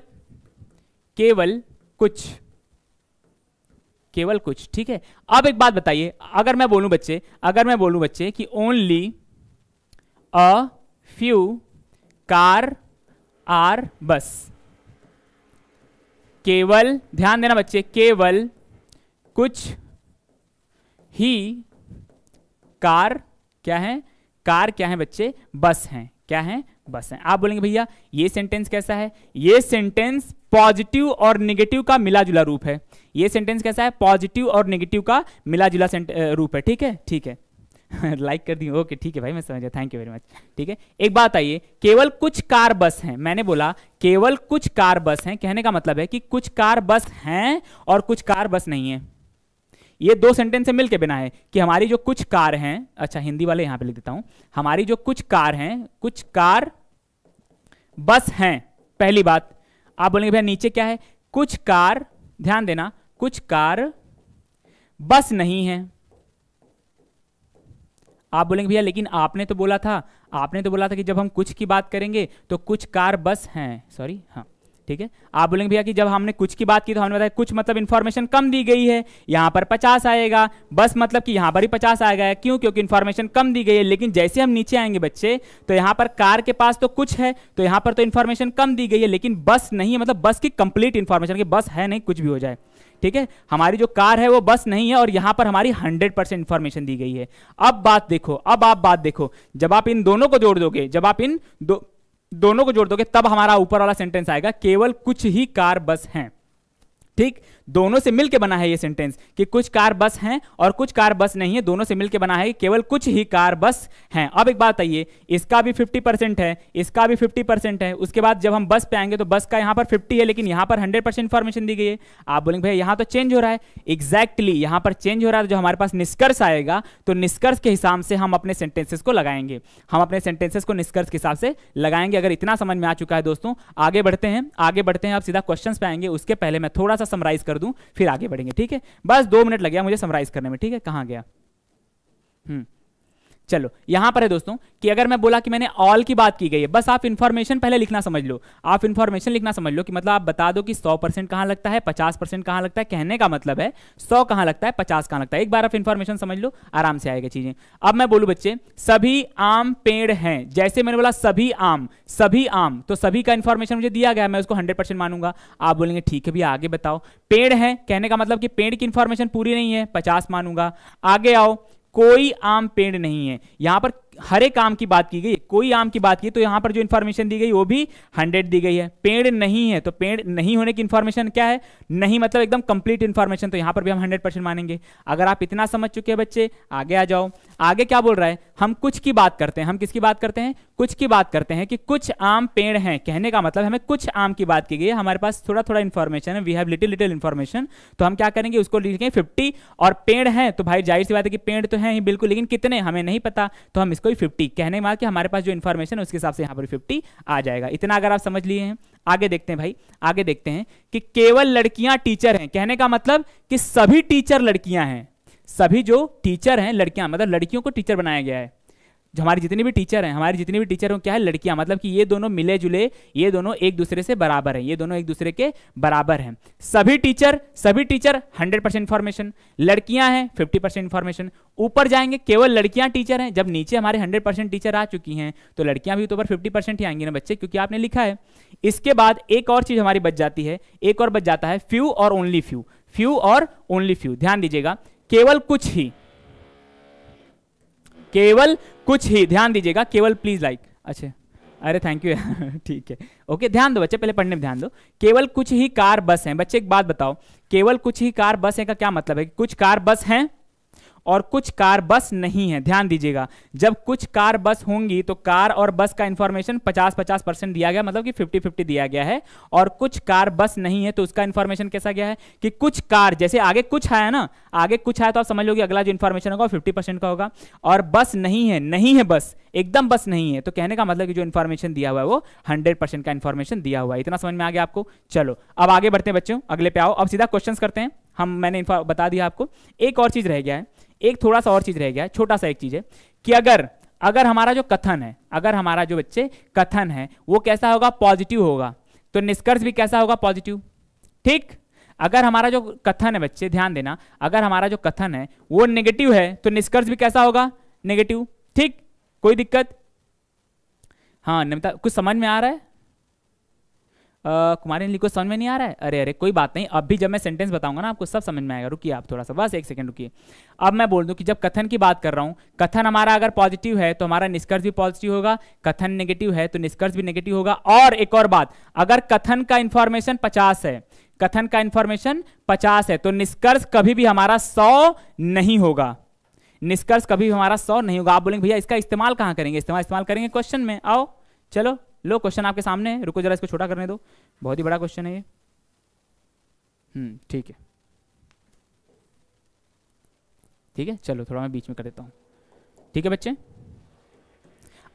केवल कुछ केवल कुछ ठीक है अब एक बात बताइए अगर मैं बोलूं बच्चे अगर मैं बोलूं बच्चे कि only a few car are bus केवल ध्यान देना बच्चे केवल कुछ ही कार क्या है कार क्या है बच्चे बस हैं क्या है बस हैं आप बोलेंगे भैया ये सेंटेंस कैसा है ये सेंटेंस पॉजिटिव और निगेटिव का मिला जुला रूप है ये सेंटेंस कैसा है पॉजिटिव और नेगेटिव का मिला जुला रूप है ठीक है ठीक है लाइक <laughs> like कर दी ओके ठीक है भाई मैं समझ गया थैंक यू वेरी मच ठीक है एक बात आइए केवल कुछ कार बस हैं मैंने बोला केवल कुछ कार बस हैं कहने का मतलब है कि कुछ कार बस हैं और कुछ कार बस नहीं है ये दो सेंटेंस से मिलकर बना है कि हमारी जो कुछ कार हैं अच्छा हिंदी वाले यहां पे लिख देता हूं हमारी जो कुछ कार हैं कुछ कार बस हैं पहली बात आप बोलेंगे भैया नीचे क्या है कुछ कार ध्यान देना कुछ कार बस नहीं है आप बोलेंगे भैया लेकिन आपने तो बोला था आपने तो बोला था कि जब हम कुछ की बात करेंगे तो कुछ कार बस हैं सॉरी हाँ ठीक है आप बोलेंगे भैया कि जब हमने कुछ की बात की तो हमने बताया कुछ मतलब इन्फॉर्मेशन कम दी गई है यहाँ पर पचास आएगा बस मतलब कि यहाँ पर ही पचास आएगा क्यों क्योंकि इन्फॉर्मेशन कम दी गई है लेकिन जैसे हम नीचे आएंगे बच्चे तो यहाँ पर कार के पास तो कुछ है तो यहाँ पर तो इन्फॉर्मेशन कम दी गई है लेकिन बस नहीं है मतलब बस की कंप्लीट इन्फॉर्मेशन की बस है नहीं कुछ भी हो जाए ठीक है हमारी जो कार है वो बस नहीं है और यहां पर हमारी 100 परसेंट इंफॉर्मेशन दी गई है अब बात देखो अब आप बात देखो जब आप इन दोनों को जोड़ दोगे जब आप इन दो दोनों को जोड़ दोगे तब हमारा ऊपर वाला सेंटेंस आएगा केवल कुछ ही कार बस है ठीक दोनों से मिलकर बना है ये सेंटेंस कि कुछ कार बस हैं और कुछ कार बस नहीं है दोनों से मिलकर बना है केवल कुछ ही कार बस हैं अब एक बात आइए इसका भी 50 परसेंट है इसका भी 50 परसेंट है उसके बाद जब हम बस पे आएंगे तो बस का यहां पर 50 है लेकिन यहां पर 100 परसेंट इंफॉर्मेशन दी गई है आप बोलेंगे भैया यहां तो चेंज हो रहा है एग्जैक्टली exactly, पर चेंज हो रहा है जो हमारे पास निष्कर्ष आएगा तो निष्कर्ष के हिसाब से हम अपने सेंटेंसेस को लगाएंगे हम अपने सेंटेंसेस को निष्कर्ष के हिसाब से लगाएंगे अगर इतना समझ में आ चुका है दोस्तों आगे बढ़ते हैं आगे बढ़ते हैं आप सीधा क्वेश्चन पे आएंगे उसके पहले मैं थोड़ा सा समराइज कर कर दूं फिर आगे बढ़ेंगे ठीक है बस दो मिनट लगे मुझे समराइज करने में ठीक है कहाँ गया हम्म चलो यहां पर है दोस्तों कि अगर मैं बोला कि मैंने ऑल की बात की गई है बस आप इन्फॉर्मेशन पहले लिखना समझ लो आप इन्फॉर्मेशन लिखना समझ लो कि मतलब आप बता दो कि 100 परसेंट कहां लगता है 50 परसेंट कहां लगता है कहने का मतलब है 100 कहां लगता है 50 कहां लगता है एक बार आप इन्फॉर्मेशन समझ लो आराम से आएगा चीजें अब मैं बोलू बच्चे सभी आम पेड़ हैं जैसे मैंने बोला सभी आम सभी आम तो सभी का इन्फॉर्मेशन मुझे दिया गया मैं उसको हंड्रेड मानूंगा आप बोलेंगे ठीक है भैया आगे बताओ पेड़ है कहने का मतलब कि पेड़ की इन्फॉर्मेशन पूरी नहीं है पचास मानूंगा आगे आओ कोई आम पेड़ नहीं है यहां पर हरे काम की बात की गई कोई आम की बात की तो यहां पर जो इंफॉर्मेशन दी गई वो भी हंड्रेड दी गई है पेड़ नहीं है तो पेड़ नहीं होने की इंफॉर्मेशन क्या है नहीं मतलब एकदम कंप्लीट इंफॉर्मेशन तो यहां पर भी हम हंड्रेड परसेंट मानेंगे अगर आप इतना समझ चुके हैं बच्चे आगे आ जाओ आगे क्या बोल रहा है हम कुछ की बात करते हैं हम किसकी बात करते हैं कुछ की बात करते हैं कि कुछ आम पेड़ हैं कहने का मतलब हमें कुछ आम की बात की गई है हमारे पास थोड़ा थोड़ा इंफॉर्मेशन है we have little little information तो हम क्या करेंगे उसको लिखेंगे फिफ्टी और पेड़ हैं तो भाई जाहिर सी बात है कि पेड़ तो है ही बिल्कुल लेकिन कितने हमें नहीं पता तो हम इसको उसको भी फिफ्टी कहने मार कि हमारे पास जो इन्फॉर्मेशन है उसके हिसाब से यहाँ पर फिफ्टी आ जाएगा इतना अगर आप समझ लिए हैं आगे देखते हैं भाई आगे देखते हैं कि केवल लड़कियां टीचर हैं कहने का मतलब कि सभी टीचर लड़कियां हैं सभी जो टीचर हैं लड़कियां मतलब लड़कियों को टीचर बनाया गया है हमारे जितने भी टीचर हैं हमारे जितने भी टीचर हैं क्या है लड़कियां मतलब कि ये दोनों मिले जुले ये दोनों एक दूसरे से बराबर हैं ये दोनों एक दूसरे के बराबर हैं सभी टीचर सभी टीचर 100 परसेंट इन्फॉर्मेशन लड़कियां हैं 50 परसेंट इन्फॉर्मेशन ऊपर जाएंगे केवल लड़कियां टीचर हैं जब नीचे हमारे हंड्रेड परसेंट टीचर आ चुकी हैं तो लड़कियां भी तो ऊपर फिफ्टी परसेंट ही आएंगी ना बच्चे क्योंकि आपने लिखा है इसके बाद एक और चीज़ हमारी बच जाती है एक और बच जाता है फ्यू और ओनली फ्यू फ्यू और ओनली फ्यू ध्यान दीजिएगा केवल कुछ ही केवल कुछ ही ध्यान दीजिएगा केवल प्लीज लाइक अच्छा अरे थैंक यू <laughs> ठीक है ओके ध्यान दो बच्चे पहले पढ़ने में ध्यान दो केवल कुछ ही कार बस हैं बच्चे एक बात बताओ केवल कुछ ही कार बस है का क्या मतलब है कुछ कार बस हैं और कुछ कार बस नहीं है ध्यान दीजिएगा जब कुछ कार बस होंगी तो कार और बस का इंफॉर्मेशन 50-50 परसेंट दिया गया मतलब कि 50-50 दिया गया है और कुछ कार बस नहीं है तो उसका इंफॉर्मेशन कैसा गया है कि कुछ कार जैसे आगे कुछ आया ना आगे कुछ आया तो आप समझ लो कि अगला जो इन्फॉर्मेशन होगा फिफ्टी परसेंट का होगा और बस नहीं है नहीं है बस एकदम बस नहीं है तो कहने का मतलब कि जो इन्फॉर्मेशन दिया हुआ है वो हंड्रेड परसेंट का इन्फॉर्मेशन दिया हुआ है इतना समझ में आ गया आपको चलो अब आगे बढ़ते हैं बच्चों अगले पे आओ अब सीधा क्वेश्चन करते हैं हम मैंने बता दिया आपको एक और चीज रह गया है एक थोड़ा सा और चीज रह गया छोटा सा एक चीज है कि अगर अगर हमारा जो कथन है अगर हमारा जो बच्चे कथन है वो कैसा होगा पॉजिटिव होगा तो निष्कर्ष भी कैसा होगा पॉजिटिव ठीक अगर हमारा जो कथन है बच्चे ध्यान देना अगर हमारा जो कथन है वो नेगेटिव है तो निष्कर्ष भी कैसा होगा नेगेटिव ठीक कोई दिक्कत हाँ नमिता कुछ समझ में आ रहा है कुमारी लिखो समझ में नहीं आ रहा है अरे अरे कोई बात नहीं अब भी जब मैं सेंटेंस बताऊंगा ना आपको सब समझ में आएगा रुकिए आप थोड़ा सा बस एक सेकंड रुकिए अब मैं बोल दूं कि जब कथन की बात कर रहा हूं कथन हमारा अगर पॉजिटिव है तो हमारा निष्कर्ष भी पॉजिटिव होगा कथन नेगेटिव है तो निष्कर्ष भी नेगेटिव होगा और एक और बात अगर कथन का इंफॉर्मेशन पचास है कथन का इंफॉर्मेशन पचास है तो निष्कर्ष कभी भी हमारा सौ नहीं होगा निष्कर्ष कभी भी हमारा सौ नहीं होगा आप बोलेंगे भैया इसका इस्तेमाल कहाँ करेंगे इस्तेमाल इस्तेमाल करेंगे क्वेश्चन में आओ चलो लो क्वेश्चन आपके सामने है रुको जरा इसको छोटा करने दो बहुत ही बड़ा क्वेश्चन है ये हम्म ठीक है ठीक है चलो थोड़ा मैं बीच में कर देता हूँ ठीक है बच्चे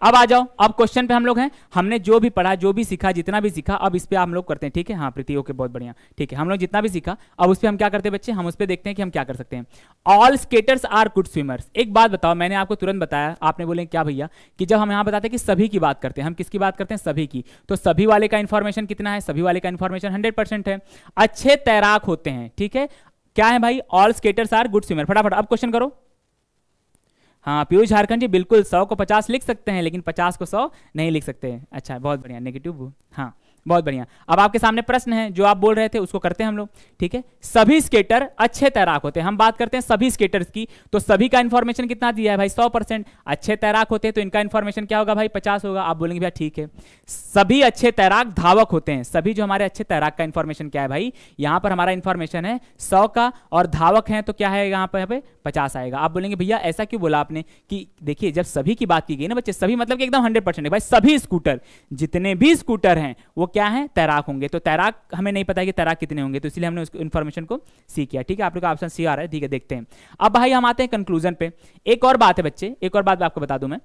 अब आ जाओ अब क्वेश्चन पे हम लोग हैं हमने जो भी पढ़ा जो भी सीखा जितना भी सीखा अब इस पर हम लोग करते हैं ठीक है हाँ प्रीति ओके बहुत बढ़िया ठीक है हम लोग जितना भी सीखा अब उस पर हम क्या करते हैं बच्चे हम उस पर देखते हैं कि हम क्या कर सकते हैं all skaters are good swimmers एक बात बताओ मैंने आपको तुरंत बताया आपने बोले क्या भैया कि जब हम यहाँ बताते हैं कि सभी की बात करते हैं हम किसकी बात करते हैं सभी की तो सभी वाले का इन्फॉर्मेशन कितना है सभी वाले का इन्फॉर्मेशन हंड्रेड है अच्छे तैराक होते हैं ठीक है क्या है भाई all skaters are good swimmer फटाफट अब क्वेश्चन करो हाँ पीयूष झारखंड जी बिल्कुल सौ को पचास लिख सकते हैं लेकिन पचास को सौ नहीं लिख सकते अच्छा बहुत बढ़िया नेगेटिव हाँ बहुत बढ़िया अब आपके सामने प्रश्न है जो आप बोल रहे थे उसको करते हैं हम लोग ठीक है सभी स्केटर अच्छे तैराक होते हैं हम बात करते हैं सभी स्केटर्स की तो सभी का इन्फॉर्मेशन कितना दिया है भाई सौ परसेंट अच्छे तैराक होते हैं तो इनका इन्फॉर्मेशन क्या होगा भाई पचास होगा आप बोलेंगे भैया ठीक है सभी अच्छे तैराक धावक होते हैं सभी जो हमारे अच्छे तैराक का इन्फॉर्मेशन क्या है भाई यहाँ पर हमारा इन्फॉर्मेशन है सौ का और धावक है तो क्या है यहाँ पर पचास आएगा आप बोलेंगे भैया ऐसा क्यों बोला आपने कि देखिए जब सभी की बात की गई ना बच्चे सभी मतलब एकदम हंड्रेड परसेंट भाई सभी स्कूटर जितने भी स्कूटर हैं वो क्या है तैराक होंगे तो तैराक हमें नहीं पता है कि तैराक कितने होंगे तो इसलिए हमने उस इन्फॉर्मेशन को सी किया ठीक है आप लोग का ऑप्शन सी आ रहा है ठीक है देखते हैं अब भाई हम आते हैं कंक्लूजन पे एक और बात है बच्चे एक और बात आपको बता दूं मैं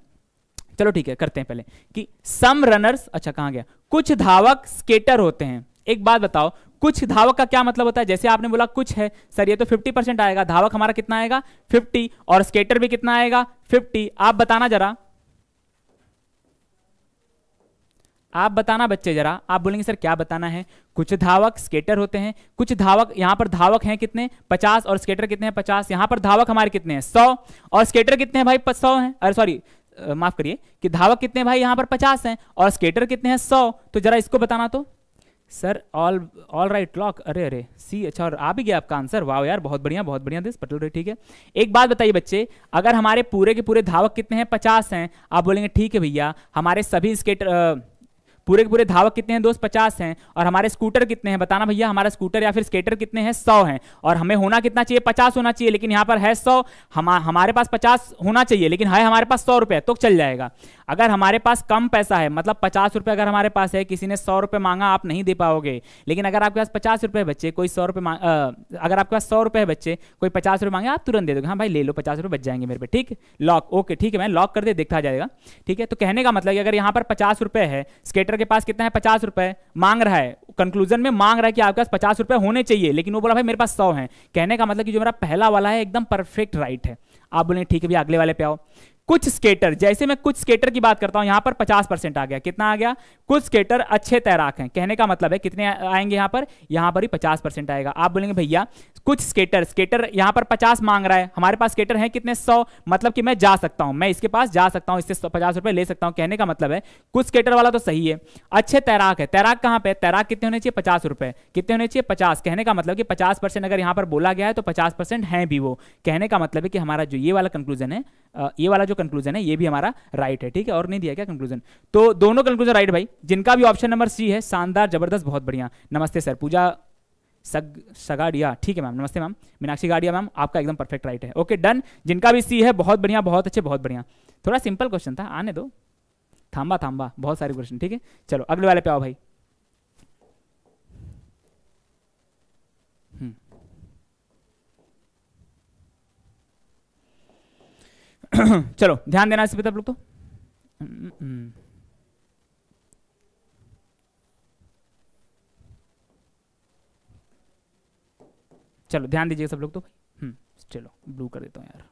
चलो ठीक है करते हैं पहले कि सम रनर्स अच्छा कहाँ गया कुछ धावक स्केटर होते हैं एक बात बताओ कुछ धावक का क्या मतलब होता है जैसे आपने बोला कुछ है सर ये तो 50 परसेंट आएगा धावक हमारा कितना आएगा 50 और स्केटर भी कितना आएगा 50 आप बताना जरा आप बताना बच्चे जरा आप बोलेंगे सर क्या बताना है कुछ धावक स्केटर होते हैं कुछ धावक यहाँ पर धावक हैं कितने पचास और स्केटर कितने हैं पचास यहाँ पर धावक हमारे कितने हैं सौ और स्केटर कितने हैं भाई सौ हैं अरे सॉरी माफ करिए कि धावक कितने भाई यहाँ पर पचास हैं और स्केटर कितने हैं सौ तो जरा इसको बताना तो sir all all right lock अरे अरे सी अच्छा और आ भी गया आपका आंसर वाह यार बहुत बढ़िया बहुत बढ़िया दिस पटल रे ठीक है एक बात बताइए बच्चे अगर हमारे पूरे के पूरे धावक कितने हैं पचास हैं आप बोलेंगे ठीक है भैया हमारे सभी स्केटर आ, पूरे के पूरे धावक कितने हैं दोस्त पचास हैं और हमारे स्कूटर कितने हैं बताना भैया हमारा स्कूटर या फिर स्केटर कितने हैं सौ हैं और हमें होना कितना चाहिए पचास होना चाहिए लेकिन यहाँ पर है सौ हम हमारे पास पचास होना चाहिए लेकिन है हमारे पास सौ रुपये तो चल जाएगा अगर हमारे पास कम पैसा है मतलब पचास रुपये अगर हमारे पास है किसी ने सौ रुपये मांगा आप नहीं दे पाओगे लेकिन अगर आपके पास पचास रुपये बच्चे कोई सौ रुपये अगर आपके पास सौ रुपये बच्चे कोई पचास रुपये मांगे आप तुरंत दे दोगे हाँ भाई ले लो पचास रुपये बच जाएंगे मेरे पे ठीक लॉक ओके ठीक है मैं लॉक कर दे देखा जाएगा ठीक है तो कहने का मतलब अगर यहाँ पर पचास रुपये है स्केटर डॉक्टर के पास कितना है पचास रुपए मांग रहा है कंक्लूजन में मांग रहा है कि आपके पास पचास रुपए होने चाहिए लेकिन वो बोला भाई मेरे पास सौ है कहने का मतलब कि जो मेरा पहला वाला है एकदम परफेक्ट राइट है आप बोले ठीक है भैया अगले वाले पे आओ कुछ स्केटर जैसे मैं कुछ स्केटर की बात करता हूं यहां पर 50 परसेंट आ गया कितना आ गया कुछ स्केटर अच्छे तैराक हैं कहने का मतलब है कितने आएंगे यहां पर यहां पर ही 50 परसेंट आएगा आप बोलेंगे भैया कुछ स्केटर स्केटर यहां पर 50 मांग रहा है हमारे पास स्केटर हैं कितने 100 मतलब कि मैं जा सकता हूं मैं इसके पास जा सकता हूं इससे पचास रुपए ले सकता हूं कहने का मतलब है कुछ स्केटर वाला तो सही है अच्छे तैराक है तैराक कहां पर तैराक कितने होने चाहिए पचास रुपए कितने होने चाहिए पचास कहने का मतलब कि पचास परसेंट अगर यहां पर बोला गया है तो पचास परसेंट है भी वो कहने का मतलब है कि हमारा जो ये वाला कंक्लूजन है ये वाला जो कंक्लूजन है ये भी हमारा राइट है ठीक है और नहीं दिया क्या कंक्लूजन तो दोनों कंक्लूजन राइट भाई जिनका भी ऑप्शन नंबर सी है शानदार जबरदस्त बहुत बढ़िया नमस्ते सर पूजा सग सगाडिया ठीक है मैम नमस्ते मैम मीनाक्षी गाड़िया मैम आपका एकदम परफेक्ट राइट है ओके डन जिनका भी सी है बहुत बढ़िया बहुत अच्छे बहुत बढ़िया थोड़ा सिंपल क्वेश्चन था आने दो थाम्बा थाम्बा बहुत सारे क्वेश्चन ठीक है चलो अगले वाले पे आओ भाई <coughs> चलो ध्यान देना इसमें आप लोग तो चलो ध्यान दीजिए सब लोग तो हम्म, चलो ब्लू कर देता हूँ यार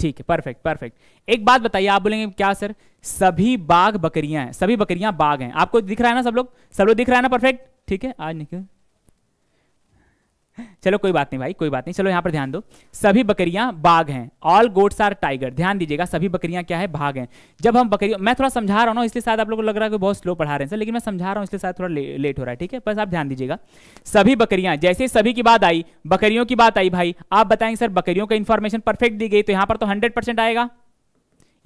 ठीक है परफेक्ट परफेक्ट एक बात बताइए आप बोलेंगे क्या सर सभी बाघ बकरियां हैं सभी बकरियां बाघ हैं आपको दिख रहा है ना सब लोग सब लोग दिख रहा है ना परफेक्ट ठीक है आज निकल चलो कोई बात नहीं भाई कोई बात नहीं चलो यहाँ पर ध्यान दो सभी बकरियां बाघ हैं ऑल गोट्स आर टाइगर ध्यान दीजिएगा सभी बकरियां क्या है भाग हैं जब हम बकरियों मैं थोड़ा समझा रहा हूँ इसलिए शायद आप लोगों को लग रहा है कि बहुत स्लो पढ़ा रहे हैं सर लेकिन मैं समझा रहा हूँ इसलिए शायद थोड़ा ले, लेट हो रहा है ठीक है बस आप ध्यान दीजिएगा सभी बकरियां जैसे सभी की बात आई बकरियों की बात आई भाई आप बताएंगे सर बकरियों का इन्फॉर्मेशन परफेक्ट दी गई तो यहाँ पर तो हंड्रेड आएगा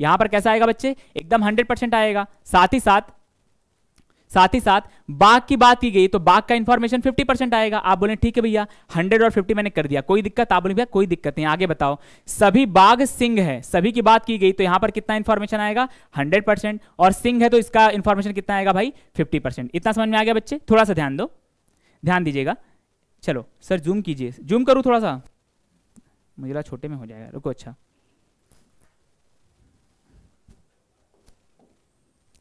यहाँ पर कैसा आएगा बच्चे एकदम हंड्रेड आएगा साथ ही साथ साथ ही साथ बाघ की बात की गई तो बाघ का इन्फॉर्मेशन 50 परसेंट आएगा आप बोले ठीक है भैया 100 और 50 मैंने कर दिया कोई दिक्कत आप बोले भैया कोई दिक्कत नहीं आगे बताओ सभी बाघ सिंह है सभी की बात की गई तो यहां पर कितना इन्फॉर्मेशन आएगा 100 परसेंट और सिंह है तो इसका इन्फॉर्मेशन कितना आएगा भाई फिफ्टी परसेंट इतना समझ में आ गया बच्चे थोड़ा सा ध्यान दो ध्यान दीजिएगा चलो सर जूम कीजिए जूम करूँ थोड़ा सा मुझे छोटे में हो जाएगा रुको अच्छा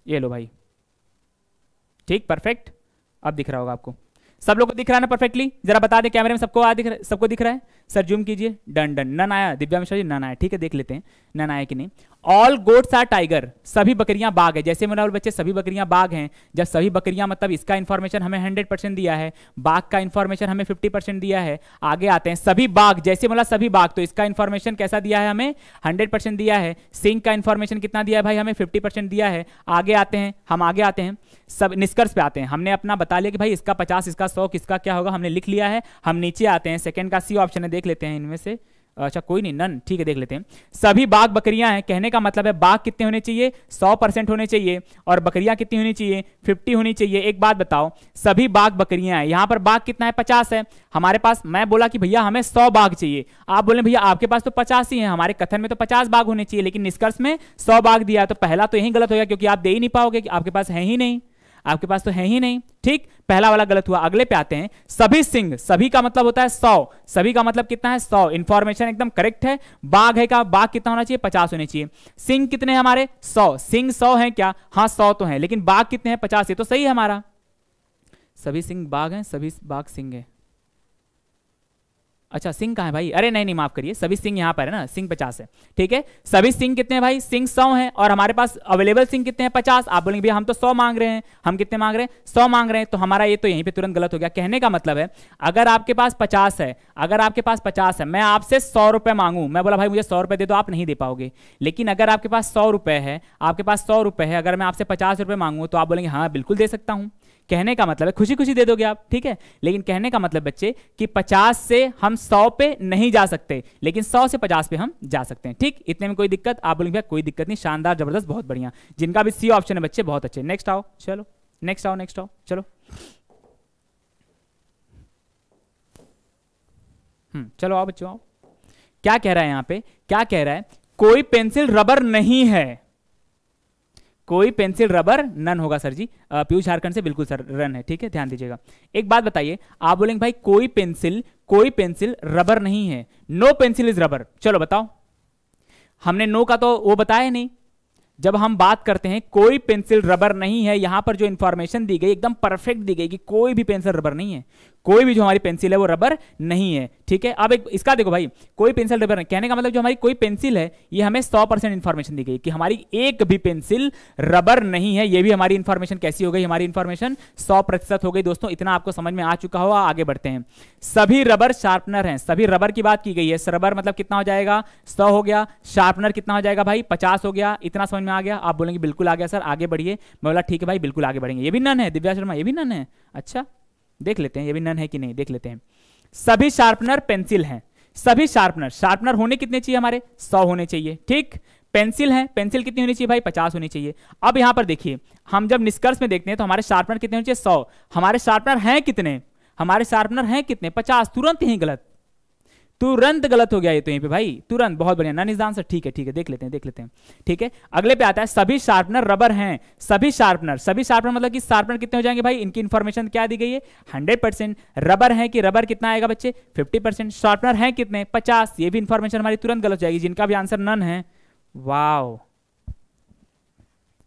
ये लो भाई ठीक परफेक्ट अब दिख रहा होगा आपको सब लोग को दिख रहा है ना परफेक्टली जरा बता दें कैमरे में सबको आ दिख रहा सबको दिख रहा है सर जूम कीजिए डन डन नन आया दिव्या मिश्रा जी नन आया ठीक है देख लेते हैं नन आया कि नहीं ऑल गोट्स आर टाइगर सभी बकरियां बाघ है जैसे मेरा बच्चे सभी बकरियां बाघ हैं जब सभी बकरियां मतलब इसका इन्फॉर्मेशन हमें हंड्रेड परसेंट दिया है बाघ का इन्फॉर्मेशन हमें फिफ्टी परसेंट दिया है आगे आते हैं सभी बाघ जैसे मतलब सभी बाघ तो इसका इन्फॉर्मेशन कैसा दिया है हमें हंड्रेड परसेंट दिया है सिंह का इन्फॉर्मेशन कितना दिया है भाई हमें फिफ्टी परसेंट दिया है आगे आते हैं हम आगे आते हैं सब निष्कर्ष पे आते हैं हमने अपना बता लिया कि भाई इसका पचास इसका सौ किसका क्या होगा हमने लिख लिया है हम नीचे आते हैं सेकेंड का सी ऑप्शन है देख लेते हैं इनमें से अच्छा कोई नहीं नन ठीक है देख लेते हैं सभी बाघ बकरियां हैं कहने का मतलब है बाघ कितने होने चाहिए 100 परसेंट होने चाहिए और बकरियां कितनी होनी चाहिए 50 होनी चाहिए एक बात बताओ सभी बाघ बकरियां हैं यहाँ पर बाघ कितना है 50 है हमारे पास मैं बोला कि भैया हमें 100 बाघ चाहिए आप बोले भैया आपके पास तो पचास ही है हमारे कथन में तो पचास बाघ होने चाहिए लेकिन निष्कर्ष में सौ बाघ दिया तो पहला तो यही गलत होगा क्योंकि आप दे ही नहीं पाओगे कि आपके पास है ही नहीं आपके पास तो है ही नहीं ठीक पहला वाला गलत हुआ अगले पे आते हैं सभी सिंह सभी का मतलब होता है सौ सभी का मतलब कितना है सौ इंफॉर्मेशन एकदम करेक्ट है बाघ है का बाघ कितना होना चाहिए पचास होने चाहिए सिंह कितने हैं हमारे सौ सिंह सौ है क्या हाँ सौ तो है लेकिन बाघ कितने हैं पचास है तो सही है हमारा सभी सिंह बाघ है सभी बाघ सिंह है अच्छा सिंह कहाँ है भाई अरे नहीं नहीं माफ करिए सभी सिंह यहाँ पर है ना सिंह पचास है ठीक है सभी सिंह कितने हैं भाई सिंह सौ हैं और हमारे पास अवेलेबल सिंह कितने हैं पचास आप बोलेंगे भैया हम तो सौ मांग रहे हैं हम कितने मांग रहे हैं सौ मांग रहे हैं तो हमारा ये तो यहीं पे तुरंत गलत हो गया कहने का मतलब है अगर आपके पास पचास है अगर आपके पास पचास है मैं आपसे सौ रुपये मांगू मैं बोला भाई मुझे सौ रुपये दे दो आप नहीं दे पाओगे लेकिन अगर आपके पास सौ रुपये है आपके पास सौ रुपये है अगर मैं आपसे पचास रुपये मांगू तो आप बोलेंगे हाँ बिल्कुल दे सकता हूँ कहने का मतलब है खुशी खुशी दे दोगे आप ठीक है लेकिन कहने का मतलब बच्चे कि पचास से हम सौ पे नहीं जा सकते लेकिन सौ से पचास पे हम जा सकते हैं ठीक इतने में कोई दिक्कत आप बोलेंगे कोई दिक्कत नहीं शानदार जबरदस्त बहुत बढ़िया जिनका भी सी ऑप्शन है बच्चे बहुत अच्छे नेक्स्ट आओ चलो नेक्स्ट आओ नेक्स्ट आओ चलो हम्म चलो आओ बच्चों आओ क्या कह रहा है यहां पे क्या कह रहा है कोई पेंसिल रबर नहीं है कोई पेंसिल रबर नन होगा सर जी पीयूष झारखंड से बिल्कुल सर रन है ठीक है ध्यान दीजिएगा एक बात बताइए आप बोलेंगे भाई कोई पेंसिल कोई पेंसिल रबर नहीं है नो पेंसिल इज रबर चलो बताओ हमने नो का तो वो बताया नहीं जब हम बात करते हैं कोई पेंसिल रबर नहीं है यहां पर जो इंफॉर्मेशन दी गई एकदम परफेक्ट दी गई कि कोई भी पेंसिल रबर नहीं है कोई भी जो हमारी पेंसिल है वो रबर नहीं है ठीक है अब एक इसका देखो भाई कोई पेंसिल रबर नहीं कहने का मतलब जो हमारी कोई पेंसिल है ये हमें सौ परसेंट इन्फॉर्मेशन दी गई कि हमारी एक भी पेंसिल रबर नहीं है ये भी हमारी इन्फॉर्मेशन कैसी हो गई हमारी इन्फॉर्मेशन सौ प्रतिशत हो गई दोस्तों इतना आपको समझ में आ चुका होगा आगे बढ़ते हैं सभी रबर शार्पनर हैं सभी रबर की बात की गई है रबर मतलब कितना हो जाएगा सौ हो गया शार्पनर कितना हो जाएगा भाई पचास हो गया इतना समझ में आ गया आप बोलेंगे बिल्कुल आ गया सर आगे बढ़िए मैं बोला ठीक है भाई बिल्कुल आगे बढ़ेंगे ये भी नन है दिव्या शर्मा ये भी नन है अच्छा देख लेते हैं ये भी नन है कि नहीं देख लेते हैं सभी शार्पनर पेंसिल हैं सभी शार्पनर शार्पनर होने कितने चाहिए हमारे सौ होने चाहिए ठीक पेंसिल है पेंसिल कितनी होनी चाहिए भाई पचास होनी चाहिए अब यहां पर देखिए हम जब निष्कर्ष में देखते हैं तो हमारे शार्पनर कितने होने चाहिए सौ हमारे शार्पनर हैं कितने हमारे शार्पनर हैं कितने पचास तुरंत ही गलत तुरंत गलत हो गया ये तो यहीं पे भाई तुरंत बहुत बढ़िया नन इज आंसर ठीक है ठीक है देख लेते हैं देख लेते हैं ठीक है अगले पे आता है सभी शार्पनर रबर हैं सभी शार्पनर सभी शार्पनर मतलब कि शार्पनर कितने हो जाएंगे भाई इनकी इन्फॉर्मेशन क्या दी गई है हंड्रेड परसेंट रबर है कि रबर कितना आएगा बच्चे फिफ्टी परसेंट शार्पनर है कितने पचास ये भी इन्फॉर्मेशन हमारी तुरंत गलत हो जाएगी जिनका भी आंसर नन है वाओ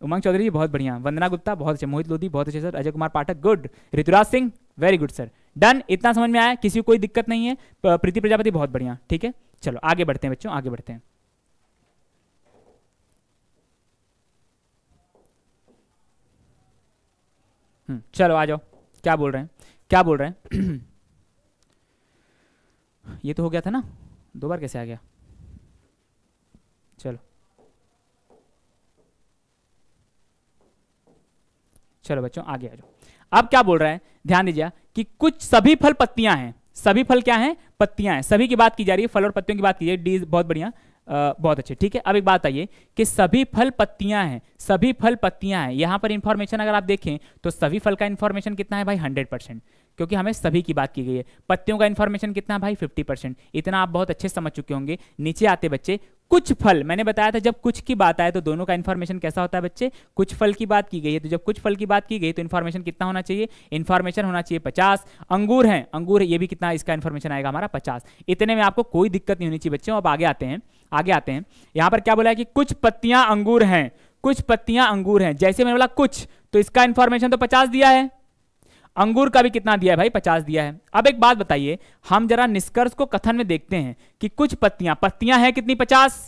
उमंग चौधरी जी बहुत बढ़िया वंदना गुप्ता बहुत अच्छे मोहित लोधी बहुत अच्छे sir Ajay Kumar Pathak good Rituraj Singh very good sir done इतना समझ में आया किसी को कोई दिक्कत नहीं है प्रीति प्रजापति बहुत बढ़िया ठीक है चलो आगे बढ़ते हैं बच्चों आगे बढ़ते हैं हम्म, चलो आ जाओ क्या बोल रहे हैं क्या बोल रहे हैं <clears throat> ये तो हो गया था ना दो बार कैसे आ गया चलो चलो बच्चों आगे आ जाओ अब क्या बोल रहा है ध्यान दीजिए कि कुछ सभी फल पत्तियां हैं सभी फल क्या हैं पत्तियां हैं सभी की बात की जा रही है फल और पत्तियों की बात की जा रही है डी बहुत बढ़िया बहुत अच्छे ठीक है अब एक बात आइए कि सभी फल पत्तियां हैं सभी फल पत्तियां हैं यहां पर इंफॉर्मेशन अगर आप देखें तो सभी फल का इंफॉर्मेशन कितना है भाई हंड्रेड परसेंट क्योंकि हमें सभी की बात की गई है पत्तियों का इन्फॉर्मेशन कितना भाई 50 परसेंट इतना आप बहुत अच्छे समझ चुके होंगे नीचे आते बच्चे कुछ फल मैंने बताया था जब कुछ की बात आए तो दोनों का इन्फॉर्मेशन कैसा होता है बच्चे कुछ फल की बात की गई है तो जब कुछ फल की बात की गई तो इन्फॉर्मेशन कितना होना चाहिए इन्फॉर्मेशन होना चाहिए पचास अंगूर हैं अंगूर ये भी कितना इसका इन्फॉर्मेशन आएगा हमारा पचास इतने में आपको कोई दिक्कत नहीं होनी चाहिए बच्चे अब आगे आते हैं आगे आते हैं यहाँ पर क्या बोला है कि कुछ पत्तियां अंगूर हैं कुछ पत्तियां अंगूर हैं जैसे मैंने बोला कुछ तो इसका इन्फॉर्मेशन तो पचास दिया है अंगूर का भी कितना दिया है भाई पचास दिया है अब एक बात बताइए हम जरा निष्कर्ष को कथन में देखते हैं कि कुछ पत्तियां पत्तियां हैं कितनी पचास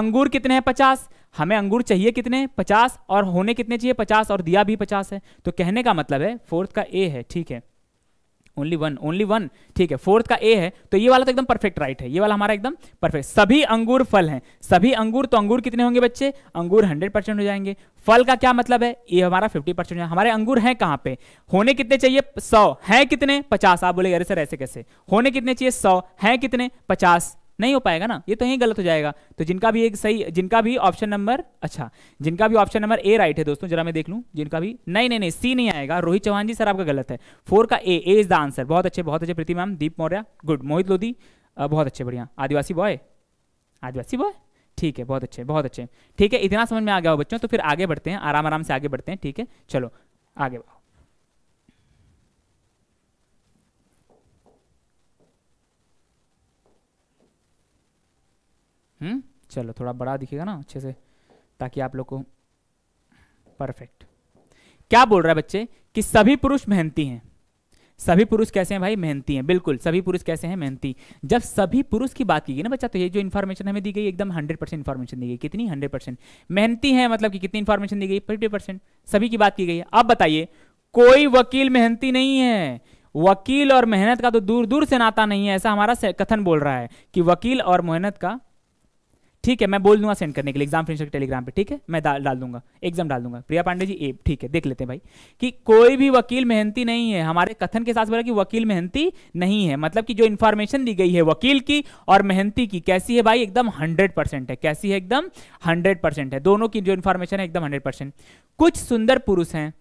अंगूर कितने हैं पचास हमें अंगूर चाहिए कितने पचास और होने कितने चाहिए पचास और दिया भी पचास है तो कहने का मतलब है फोर्थ का ए है ठीक है ओनली वन ओनली वन ठीक है फोर्थ का ए है तो ये वाला तो एकदम परफेक्ट राइट है ये वाला हमारा एकदम परफेक्ट सभी अंगूर फल हैं सभी अंगूर तो अंगूर कितने होंगे बच्चे अंगूर हंड्रेड परसेंट हो जाएंगे फल का क्या मतलब है ये हमारा फिफ्टी परसेंट हमारे अंगूर हैं कहाँ पे होने कितने चाहिए सौ हैं कितने पचास आप बोले अरे सर ऐसे कैसे होने कितने चाहिए सौ हैं कितने पचास नहीं हो पाएगा ना ये तो यही गलत हो जाएगा तो जिनका भी एक सही जिनका भी ऑप्शन नंबर अच्छा जिनका भी ऑप्शन नंबर ए राइट है दोस्तों जरा मैं देख लूँ जिनका भी नहीं नहीं नहीं सी नहीं आएगा रोहित चौहान जी सर आपका गलत है फोर का A A is the answer बहुत अच्छे बहुत अच्छे प्रीति मैम दीप मौर्य गुड मोहित लोधी बहुत अच्छे बढ़िया आदिवासी बॉय आदिवासी बॉय ठीक है बहुत अच्छे बहुत अच्छे ठीक है इतना समझ में आ गया हो बच्चों तो फिर आगे बढ़ते हैं आराम आराम से आगे बढ़ते हैं ठीक है चलो आगे बढ़ो हम्म चलो थोड़ा बड़ा दिखेगा ना अच्छे से ताकि आप लोग को परफेक्ट क्या बोल रहा है बच्चे कि सभी पुरुष मेहनती हैं सभी पुरुष कैसे हैं भाई मेहनती हैं बिल्कुल सभी पुरुष कैसे हैं मेहनती जब सभी पुरुष की बात की गई ना बच्चा तो ये जो इन्फॉर्मेशन हमें दी गई एकदम हंड्रेड परसेंट इन्फॉर्मेशन दी गई कितनी हंड्रेड परसेंट मेहनती है मतलब कि कितनी इन्फॉर्मेशन दी गई फिफ्टी परसेंट सभी की बात की गई है अब बताइए कोई वकील मेहनती नहीं है वकील और मेहनत का तो दूर दूर से नाता नहीं है ऐसा हमारा कथन बोल रहा है कि वकील और मेहनत का ठीक है मैं बोल दूंगा सेंड करने के लिए एग्जाम फिनिशर टेलीग्राम पे ठीक है मैं डाल डाल दूंगा एग्जाम डाल दूंगा प्रिया पांडे जी ए ठीक है देख लेते हैं भाई कि कोई भी वकील मेहनती नहीं है हमारे कथन के साथ बोला कि वकील मेहनती नहीं है मतलब कि जो इन्फॉर्मेशन दी गई है वकील की और मेहनती की कैसी है भाई एकदम हंड्रेड है कैसी है एकदम हंड्रेड है दोनों की जो इन्फॉर्मेशन है एकदम हंड्रेड कुछ सुंदर पुरुष हैं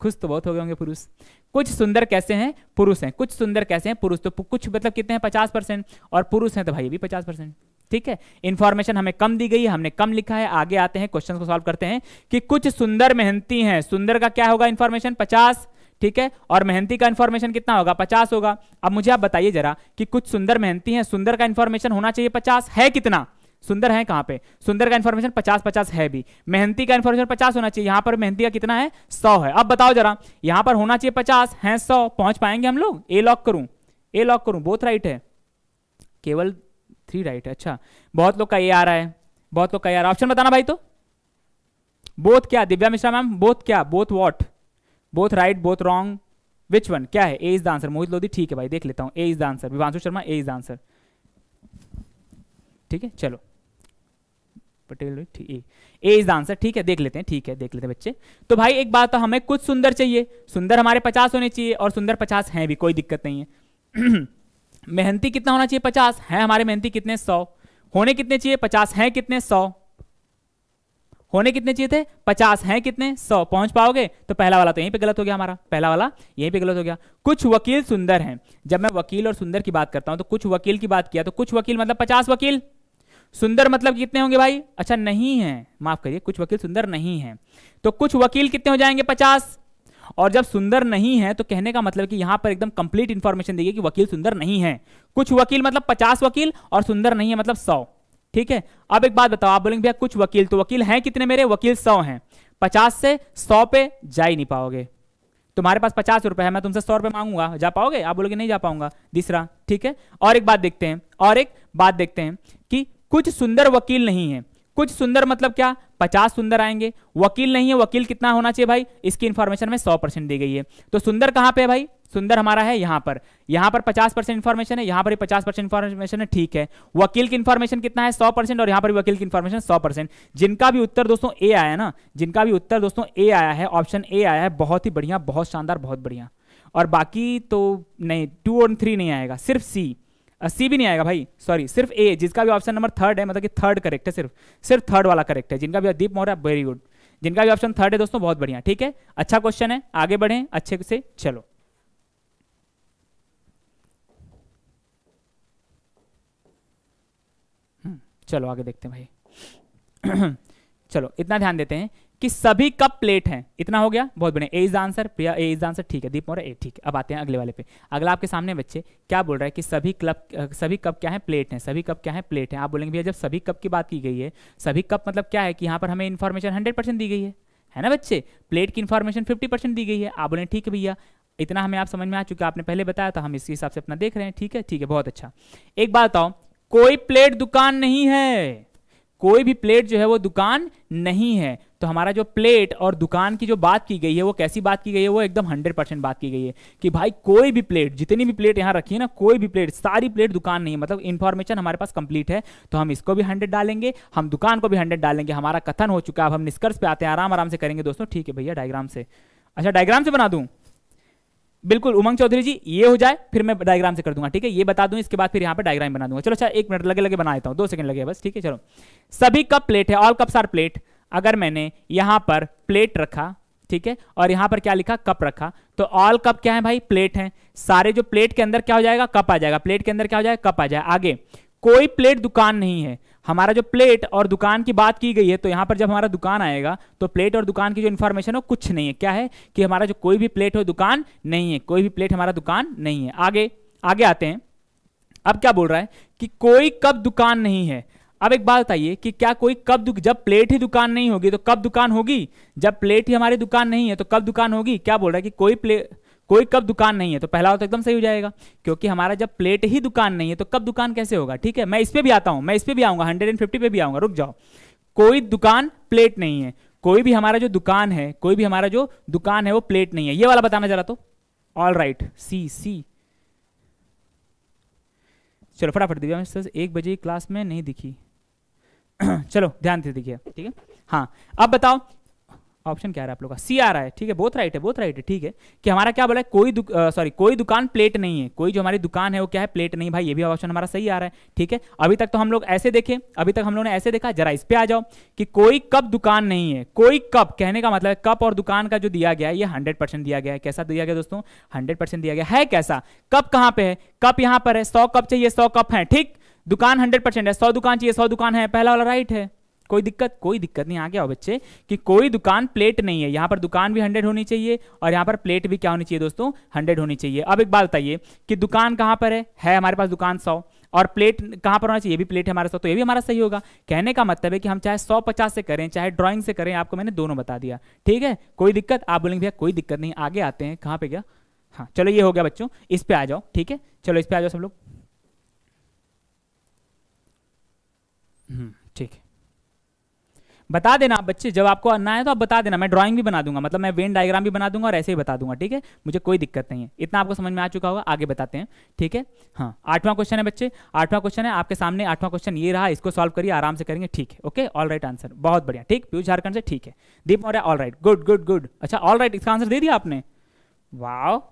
खुश तो बहुत हो गए होंगे पुरुष कुछ सुंदर कैसे हैं पुरुष हैं कुछ सुंदर कैसे हैं पुरुष तो कुछ मतलब कितने हैं पचास परसेंट और पुरुष हैं तो भाई भी पचास परसेंट ठीक है इंफॉर्मेशन हमें कम दी गई है हमने कम लिखा है आगे आते हैं क्वेश्चन को सॉल्व करते हैं कि कुछ सुंदर मेहनती हैं सुंदर का क्या होगा इंफॉर्मेशन पचास ठीक है और मेहनती का इंफॉर्मेशन कितना होगा पचास होगा अब मुझे आप बताइए जरा कि कुछ सुंदर मेहनती हैं सुंदर का इंफॉर्मेशन होना चाहिए पचास है कितना सुंदर है कहां पे सुंदर का इंफॉर्मेशन पचास पचास है भी मेहनती का इंफॉर्मेशन पचास होना चाहिए यहां पर मेहनती का कितना है सौ है अब बताओ जरा यहां पर होना चाहिए पचास है सौ पहुंच पाएंगे हम लोग ए लॉक करूं ए लॉक करूं बोथ राइट है केवल थ्री राइट अच्छा बहुत लोग का ये आ रहा है बहुत लोग का ये आ रहा है ऑप्शन बताना भाई तो बोथ क्या दिव्या मिश्रा मैम बोथ क्या both what both right both wrong which one क्या है A is the answer Mohit Lodhi ठीक है भाई देख लेता हूँ A is the answer Vibhanshu Sharma A is the answer ठीक है चलो Patel A is the answer ठीक है देख लेते हैं ठीक है देख लेते हैं बच्चे तो भाई एक बात तो हमें कुछ सुंदर चाहिए सुंदर हमारे पचास होने चाहिए और सुंदर पचास हैं भी कोई दिक्कत नहीं है <clears throat> मेहनती कितना होना चाहिए पचास है हमारे मेहनती कितने सौ होने कितने चाहिए पचास हैं कितने सौ होने कितने चाहिए थे पचास हैं कितने सौ पहुंच पाओगे तो पहला वाला तो यहीं पे गलत हो गया हमारा पहला वाला यहीं पे गलत हो गया कुछ वकील सुंदर हैं जब मैं वकील और सुंदर की बात करता हूं तो कुछ वकील की बात किया तो कुछ वकील मतलब पचास वकील सुंदर मतलब कितने होंगे भाई अच्छा नहीं है माफ करिए कुछ वकील सुंदर नहीं है तो कुछ वकील कितने हो जाएंगे पचास और जब सुंदर नहीं है तो कहने का मतलब कि यहां पर एकदम कंप्लीट इंफॉर्मेशन देगी कि वकील सुंदर नहीं है कुछ वकील मतलब पचास वकील और सुंदर नहीं है मतलब सौ ठीक है अब एक बात बताओ आप बोलेंगे भैया कुछ वकील तो वकील हैं कितने मेरे वकील सौ हैं पचास से सौ पे जा ही नहीं पाओगे तुम्हारे पास पचास रुपए है मैं तुमसे सौ रुपए मांगूंगा जा पाओगे आप बोलोगे नहीं जा पाऊंगा तीसरा ठीक है और एक बात देखते हैं और एक बात देखते हैं कि कुछ सुंदर वकील नहीं है कुछ सुंदर मतलब क्या पचास सुंदर आएंगे वकील नहीं है वकील कितना होना चाहिए भाई इसकी इन्फॉर्मेशन में सौ परसेंट दी गई है तो सुंदर कहाँ पे है भाई सुंदर हमारा है यहाँ पर यहाँ पर पचास परसेंट इन्फॉर्मेशन है यहाँ पर पचास परसेंट इन्फॉर्मेशन है ठीक है वकील की इन्फॉर्मेशन कितना है सौ परसेंट और यहाँ पर वकील की इन्फॉर्मेशन सौ परसेंट जिनका भी उत्तर दोस्तों ए आया ना जिनका भी उत्तर दोस्तों ए आया है ऑप्शन ए आया है बहुत ही बढ़िया बहुत शानदार बहुत बढ़िया और बाकी तो नहीं टू और थ्री नहीं आएगा सिर्फ सी सी भी नहीं आएगा भाई सॉरी सिर्फ ए जिसका भी ऑप्शन नंबर थर्ड है मतलब कि थर्ड करेक्ट है सिर्फ सिर्फ थर्ड वाला करेक्ट है जिनका भी दीप मौर्य वेरी गुड जिनका भी ऑप्शन थर्ड है दोस्तों बहुत बढ़िया ठीक है अच्छा क्वेश्चन है आगे बढ़े अच्छे से चलो हम्म, चलो आगे देखते हैं भाई <clears throat> चलो इतना ध्यान देते हैं कि सभी कप प्लेट हैं इतना हो गया बहुत बढ़िया A is answer Priya A is answer ठीक है दीप मोर ए ठीक है अब आते हैं अगले वाले पे अगला आपके सामने बच्चे क्या बोल रहा है कि सभी क्लब सभी कप क्या है प्लेट हैं सभी कप क्या है प्लेट हैं आप बोलेंगे भैया जब सभी कप की बात की गई है सभी कप मतलब क्या है कि यहाँ पर हमें इन्फॉर्मेशन हंड्रेड दी गई है है ना बच्चे प्लेट की इन्फॉर्मेशन फिफ्टी दी गई है आप बोले ठीक है भैया इतना हमें आप समझ में आ चुके आपने पहले बताया था हम इसके हिसाब से अपना देख रहे हैं ठीक है ठीक है बहुत अच्छा एक बात बताओ कोई प्लेट दुकान नहीं है कोई भी प्लेट जो है वो दुकान नहीं है तो हमारा जो प्लेट और दुकान की जो बात की गई है वो कैसी बात की गई है वो एकदम हंड्रेड परसेंट बात की गई है कि भाई कोई भी प्लेट जितनी भी प्लेट यहां रखी है ना कोई भी प्लेट सारी प्लेट दुकान नहीं है मतलब इन्फॉर्मेशन हमारे पास कंप्लीट है तो हम इसको भी हंड्रेड डालेंगे हम दुकान को भी हंड्रेड डालेंगे हमारा कथन हो चुका है अब हम निष्कर्ष पे आते हैं आराम आराम से करेंगे दोस्तों ठीक है भैया डायग्राम से अच्छा डायग्राम से बना दूँ बिल्कुल उमंग चौधरी जी ये हो जाए फिर मैं डायग्राम से कर दूंगा ठीक है ये बता दूं इसके बाद फिर यहाँ पे डायग्राम बना दूंगा चलो अच्छा एक मिनट लगे लगे बना देता हूँ दो सेकंड लगे बस ठीक है चलो सभी कप प्लेट है ऑल कप्स आर प्लेट अगर मैंने यहाँ पर प्लेट रखा ठीक है और यहाँ पर क्या लिखा कप रखा तो ऑल कप क्या है भाई प्लेट है सारे जो प्लेट के अंदर क्या हो जाएगा कप आ जाएगा प्लेट के अंदर क्या हो जाएगा कप आ जाए आगे कोई प्लेट दुकान नहीं है हमारा जो प्लेट और दुकान की बात की गई है तो यहाँ पर जब हमारा दुकान आएगा तो प्लेट और दुकान की जो इन्फॉर्मेशन हो कुछ नहीं है क्या है कि हमारा जो कोई भी प्लेट हो दुकान नहीं है कोई भी प्लेट हमारा दुकान नहीं है आगे आगे आते हैं अब क्या बोल रहा है कि कोई कब दुकान नहीं है अब एक बात बताइए कि क्या कोई कब जब प्लेट ही दुकान नहीं होगी तो कब दुकान होगी जब प्लेट ही हमारी दुकान नहीं है तो कब दुकान होगी क्या बोल रहा है कि कोई प्लेट कोई कब दुकान नहीं है तो पहला तो एकदम सही हो जाएगा क्योंकि हमारा जब प्लेट ही दुकान नहीं है तो कब दुकान कैसे होगा ठीक है मैं इस पर भी आता हूँ मैं इस पर भी आऊँगा हंड्रेड एंड भी आऊँगा रुक जाओ कोई दुकान प्लेट नहीं है कोई भी हमारा जो दुकान है कोई भी हमारा जो दुकान है वो प्लेट नहीं है ये वाला बताना जरा तो ऑल राइट सी सी चलो फटाफट दिव्या मिस्टर एक बजे क्लास में नहीं दिखी <clears throat> चलो ध्यान से दिखिए ठीक है हाँ अब बताओ ऑप्शन क्या है आप लोग का सी आ रहा है ठीक है बहुत राइट है बहुत राइट है ठीक है कि हमारा क्या बोला है कोई सॉरी कोई दुकान प्लेट नहीं है कोई जो हमारी दुकान है वो क्या है प्लेट नहीं भाई ये भी ऑप्शन हमारा सही आ रहा है ठीक है अभी तक तो हम लोग ऐसे देखे अभी तक हम लोगों ने ऐसे देखा जरा इस पे आ जाओ कि कोई कप दुकान नहीं है कोई कप कहने का मतलब कप और दुकान का जो दिया गया है ये हंड्रेड परसेंट दिया गया है कैसा दिया गया दोस्तों हंड्रेड परसेंट दिया गया है कैसा कप कहाँ पे है कप यहाँ पर है सौ कप चाहिए सौ कप है ठीक दुकान हंड्रेड परसेंट है सौ दुकान चाहिए सौ दुकान है पहला वाला राइट है कोई दिक्कत कोई दिक्कत नहीं आगे आओ बच्चे कि कोई दुकान प्लेट नहीं है यहाँ पर दुकान भी हंड्रेड होनी चाहिए और यहाँ पर प्लेट भी क्या होनी चाहिए दोस्तों हंड्रेड होनी चाहिए अब एक बात बताइए कि दुकान कहाँ पर है है हमारे पास दुकान सौ और प्लेट कहाँ पर होना चाहिए ये भी प्लेट है हमारे सौ तो ये भी हमारा सही होगा कहने का मतलब है कि हम चाहे सौ पचास से करें चाहे ड्रॉइंग से करें आपको मैंने दोनों बता दिया ठीक है कोई दिक्कत आप बोलेंगे भैया कोई दिक्कत नहीं आगे आते हैं कहाँ पर गया हाँ चलो ये हो गया बच्चों इस पे आ जाओ ठीक है चलो इस पे आ जाओ सब लोग हम्म। बता देना बच्चे जब आपको आना है तो आप बता देना मैं ड्राइंग भी बना दूंगा मतलब मैं वेन डायग्राम भी बना दूंगा और ऐसे ही बता दूंगा ठीक है मुझे कोई दिक्कत नहीं है इतना आपको समझ में आ चुका होगा आगे बताते हैं ठीक है हाँ आठवां क्वेश्चन है बच्चे आठवां क्वेश्चन है आपके सामने आठवां क्वेश्चन ये रहा इसको सॉल्व करिए आराम से करेंगे ठीक है ओके ऑल राइट आंसर बहुत बढ़िया ठीक प्यू झारखंड से ठीक है Deep Maurya all right good good good अच्छा ऑल राइट इसका आंसर दे दिया आपने wow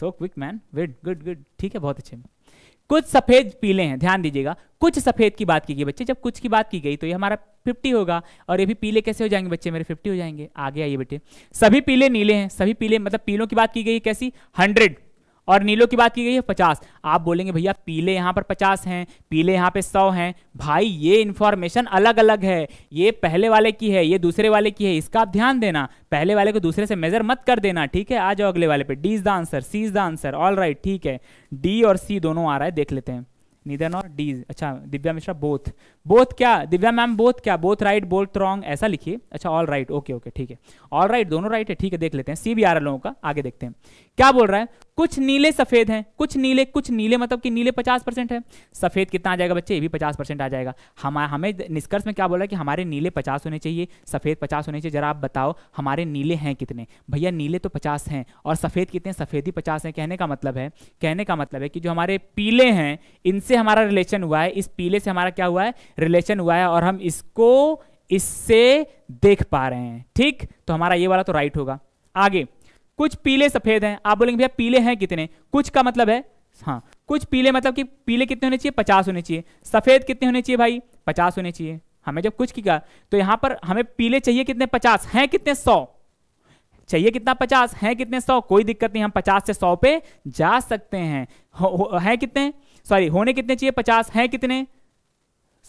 so quick man wait good good ठीक है बहुत अच्छे कुछ सफेद पीले हैं ध्यान दीजिएगा कुछ सफेद की बात की गई बच्चे जब कुछ की बात की गई तो ये हमारा 50 होगा और ये भी पीले कैसे हो जाएंगे बच्चे मेरे 50 हो जाएंगे आगे आइए बेटे सभी पीले नीले हैं सभी पीले मतलब पीलों की बात की गई कैसी हंड्रेड और नीलों की बात की गई है पचास आप बोलेंगे भैया पीले यहाँ पर पचास हैं पीले यहाँ पे सौ हैं भाई ये इन्फॉर्मेशन अलग अलग है ये पहले वाले की है ये दूसरे वाले की है इसका आप ध्यान देना पहले वाले को दूसरे से मेजर मत कर देना ठीक है आ जाओ अगले वाले पे D is the answer C is the answer all right ठीक है डी और सी दोनों आ रहा है देख लेते हैं निधन और डी अच्छा दिव्या मिश्रा बोथ बोथ क्या दिव्या मैम बोथ क्या बोथ राइट बोथ रॉन्ग ऐसा लिखिए अच्छा ऑल राइट ओके ओके ठीक है ऑल राइट दोनों राइट है ठीक है देख लेते हैं सी भी आ रहा लोगों का आगे देखते हैं क्या बोल रहा है कुछ नीले सफेद हैं कुछ नीले कुछ नीले मतलब कि नीले 50 परसेंट है सफेद कितना आ जाएगा बच्चे ये भी 50 परसेंट आ जाएगा हम हमें निष्कर्ष में क्या बोला कि हमारे नीले 50 होने चाहिए सफेद 50 होने चाहिए जरा आप बताओ हमारे नीले हैं कितने भैया नीले तो 50 हैं और सफेद कितने सफेद ही पचास हैं कहने का मतलब है कहने का मतलब है कि जो हमारे पीले हैं इनसे हमारा रिलेशन हुआ है इस पीले से हमारा क्या हुआ है रिलेशन हुआ है और हम इसको इससे देख पा रहे हैं ठीक तो हमारा ये वाला तो राइट होगा आगे कुछ पीले सफेद हैं आप बोलेंगे भैया पीले हैं कितने कुछ का मतलब है हाँ कुछ पीले मतलब कि पीले कितने होने चाहिए पचास होने चाहिए सफेद कितने होने चाहिए भाई पचास होने चाहिए हमें जब कुछ की कहा तो यहां पर हमें पीले चाहिए कितने पचास हैं कितने सौ चाहिए कितना पचास हैं कितने सौ कोई दिक्कत नहीं हम पचास से सौ पे जा सकते हैं हैं कितने सॉरी होने कितने चाहिए पचास हैं कितने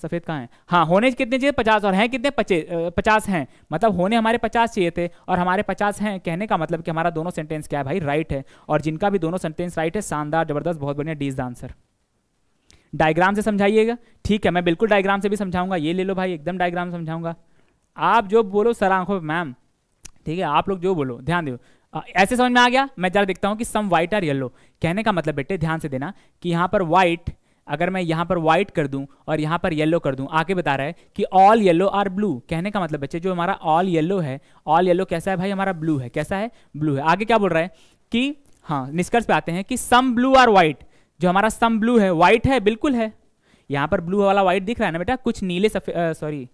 सफ़ेद कहाँ है हाँ होने कितने चाहिए पचास और हैं कितने पचे पचास हैं मतलब होने हमारे पचास चाहिए थे और हमारे पचास हैं कहने का मतलब कि हमारा दोनों सेंटेंस क्या है भाई राइट है और जिनका भी दोनों सेंटेंस राइट है शानदार जबरदस्त बहुत बढ़िया डीज द आंसर डायग्राम से समझाइएगा ठीक है मैं बिल्कुल डायग्राम से भी समझाऊंगा ये ले लो भाई एकदम डायग्राम समझाऊंगा आप जो बोलो सर आंखों मैम ठीक है आप लोग जो बोलो ध्यान दो ऐसे समझ में आ गया मैं जरा देखता हूँ कि सम वाइट आर येल्लो कहने का मतलब बेटे ध्यान से देना कि यहाँ पर वाइट अगर मैं यहाँ पर व्हाइट कर दूँ और यहाँ पर येलो कर दूँ आगे बता रहा है कि ऑल येलो आर ब्लू कहने का मतलब बच्चे जो हमारा ऑल येलो है ऑल येलो कैसा है भाई हमारा ब्लू है कैसा है ब्लू है आगे क्या बोल रहा है कि हाँ निष्कर्ष पे आते हैं कि सम ब्लू आर व्हाइट जो हमारा सम ब्लू है व्हाइट है बिल्कुल है यहाँ पर ब्लू वाला व्हाइट दिख रहा है ना बेटा कुछ नीले सफेद सॉरी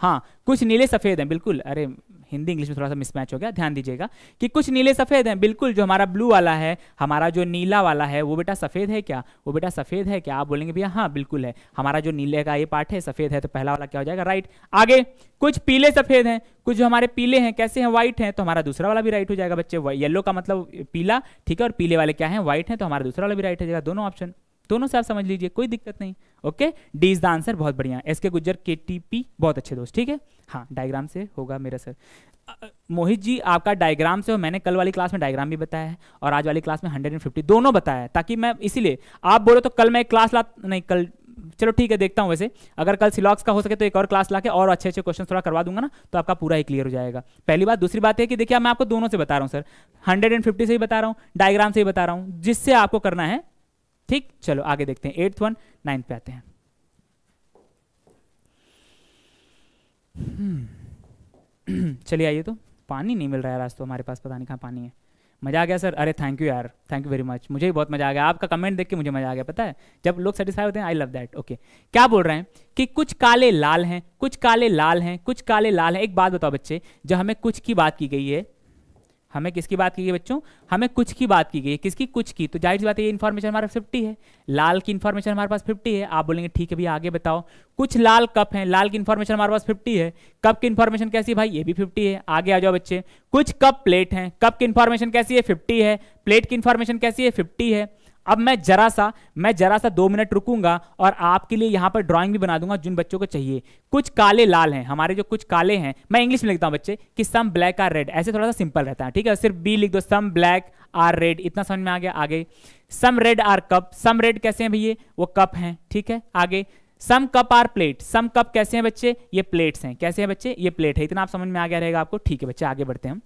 हाँ कुछ नीले सफ़ेद हैं बिल्कुल अरे हिंदी इंग्लिश में थोड़ा सा मिसमैच हो गया ध्यान दीजिएगा कि कुछ नीले सफ़ेद हैं बिल्कुल जो हमारा ब्लू वाला है हमारा जो नीला वाला है वो बेटा सफ़ेद है क्या वो बेटा सफ़ेद है क्या आप बोलेंगे भैया हाँ बिल्कुल है हमारा जो नीले का ये पार्ट है सफ़ेद है तो पहला वाला क्या हो जाएगा राइट आगे कुछ पीले सफ़ेद हैं कुछ जो हमारे पीले हैं कैसे हैं व्हाइट हैं तो हमारा दूसरा वाला भी राइट हो जाएगा बच्चे येलो का मतलब पीला ठीक है और पीले वाले क्या है व्हाइट है तो हमारा दूसरा वाला भी राइट हो जाएगा दोनों ऑप्शन दोनों से आप समझ लीजिए कोई दिक्कत नहीं okay D is the answer बहुत बढ़िया एस के गुज्जर के टी पी बहुत अच्छे दोस्त ठीक है हाँ डायग्राम से होगा मेरा सर मोहित जी आपका डायग्राम से हो मैंने कल वाली क्लास में डायग्राम भी बताया है और आज वाली क्लास में 150 दोनों बताया है ताकि मैं इसीलिए आप बोलो तो कल मैं एक क्लास ला नहीं कल चलो ठीक है देखता हूँ वैसे अगर कल सिलॉक्स का हो सके तो एक और क्लास ला के और अच्छे अच्छे क्वेश्चन थोड़ा करवा दूंगा ना तो आपका पूरा ही क्लियर हो जाएगा पहली बात दूसरी बात है कि देखिए मैं आपको दोनों से बता रहा हूँ सर हंड्रेड से ही बता रहा हूँ डायग्राम से ही बता रहा हूँ जिससे आपको करना है ठीक चलो आगे देखते हैं एट्थ वन नाइन्थ पे आते हैं hmm. <clears throat> चलिए आइए तो पानी नहीं मिल रहा है रास्तों हमारे पास पता नहीं कहाँ पानी है मज़ा आ गया सर अरे थैंक यू यार थैंक यू वेरी मच मुझे ही बहुत मज़ा आ गया आपका कमेंट देख के मुझे मज़ा आ गया पता है जब लोग सेटिस्फाई होते हैं आई लव दैट ओके क्या बोल रहे हैं कि कुछ काले लाल हैं कुछ काले लाल हैं कुछ काले लाल हैं एक बात बताओ बच्चे जो हमें कुछ की बात की गई है हमें किसकी बात की गई बच्चों हमें कुछ की बात की गई किसकी कुछ की तो जाहिर सी बात है ये इन्फॉर्मेशन हमारे फिफ्टी है लाल की इन्फॉर्मेशन हमारे पास फिफ्टी है आप बोलेंगे ठीक है भैया आगे बताओ कुछ लाल कप हैं लाल की इन्फॉर्मेशन हमारे पास फिफ्टी है कप की इन्फॉर्मेशन कैसी है भाई ये भी फिफ्टी है आगे आ जाओ बच्चे कुछ कप प्लेट हैं कप की इन्फॉर्मेशन कैसी है फिफ्टी है प्लेट की इन्फॉर्मेशन कैसी है फिफ्टी है अब मैं जरा सा मैं जरा सा दो मिनट रुकूंगा और आपके लिए यहां पर ड्राइंग भी बना दूंगा जिन बच्चों को चाहिए कुछ काले लाल हैं हमारे जो कुछ काले हैं मैं इंग्लिश में लिखता हूं बच्चे कि सम ब्लैक आर रेड ऐसे थोड़ा सा सिंपल रहता है ठीक है सिर्फ बी लिख दो सम ब्लैक आर रेड इतना समझ में आ गया आगे some red are cup some red कैसे हैं भैया वो कप हैं ठीक है आगे some cup are plate some cup कैसे हैं बच्चे ये प्लेट्स हैं कैसे हैं बच्चे ये प्लेट है इतना आप समझ में आ गया रहेगा आपको ठीक है बच्चे आगे बढ़ते हैं हम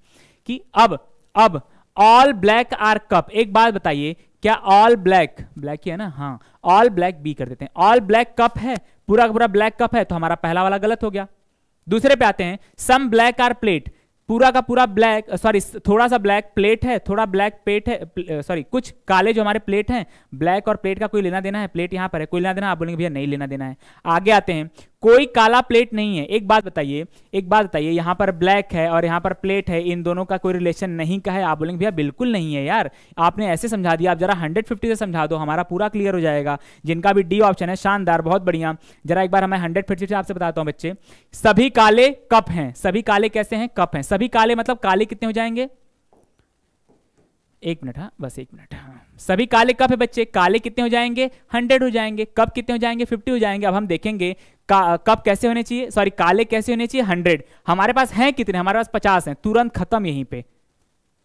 कि अब अब ऑल ब्लैक आर कप एक बात बताइए क्या ऑल ब्लैक ब्लैक ही है ना हाँ ऑल ब्लैक बी कर देते हैं ऑल ब्लैक कप है पूरा का पूरा ब्लैक कप है तो हमारा पहला वाला गलत हो गया दूसरे पे आते हैं सम ब्लैक आर प्लेट पूरा का पूरा ब्लैक सॉरी थोड़ा सा ब्लैक प्लेट है थोड़ा ब्लैक पेट है सॉरी uh, कुछ काले जो हमारे प्लेट हैं ब्लैक और प्लेट का कोई लेना देना है प्लेट यहाँ पर है कोई लेना देना आप बोलेंगे भैया नहीं लेना देना है आगे आते हैं कोई काला प्लेट नहीं है एक बात बताइए एक बात बताइए यहाँ पर ब्लैक है और यहाँ पर प्लेट है इन दोनों का कोई रिलेशन नहीं का है आप बोलेंगे भैया बिल्कुल नहीं है यार आपने ऐसे समझा दिया आप जरा 150 से समझा दो हमारा पूरा क्लियर हो जाएगा जिनका भी डी ऑप्शन है शानदार बहुत बढ़िया जरा एक बार हमें हंड्रेड फिफ्टी से आपसे बताता हूँ बच्चे सभी काले कप हैं सभी काले कैसे हैं कप हैं सभी काले मतलब काले कितने हो जाएंगे एक मिनट हाँ बस एक मिनट हाँ सभी काले कब है बच्चे काले कितने हो जाएंगे हंड्रेड हो जाएंगे कब कितने हो जाएंगे फिफ्टी हो जाएंगे अब हम देखेंगे कब कैसे होने चाहिए सॉरी काले कैसे होने चाहिए हंड्रेड हमारे पास हैं कितने हमारे पास पचास हैं तुरंत खत्म यहीं पे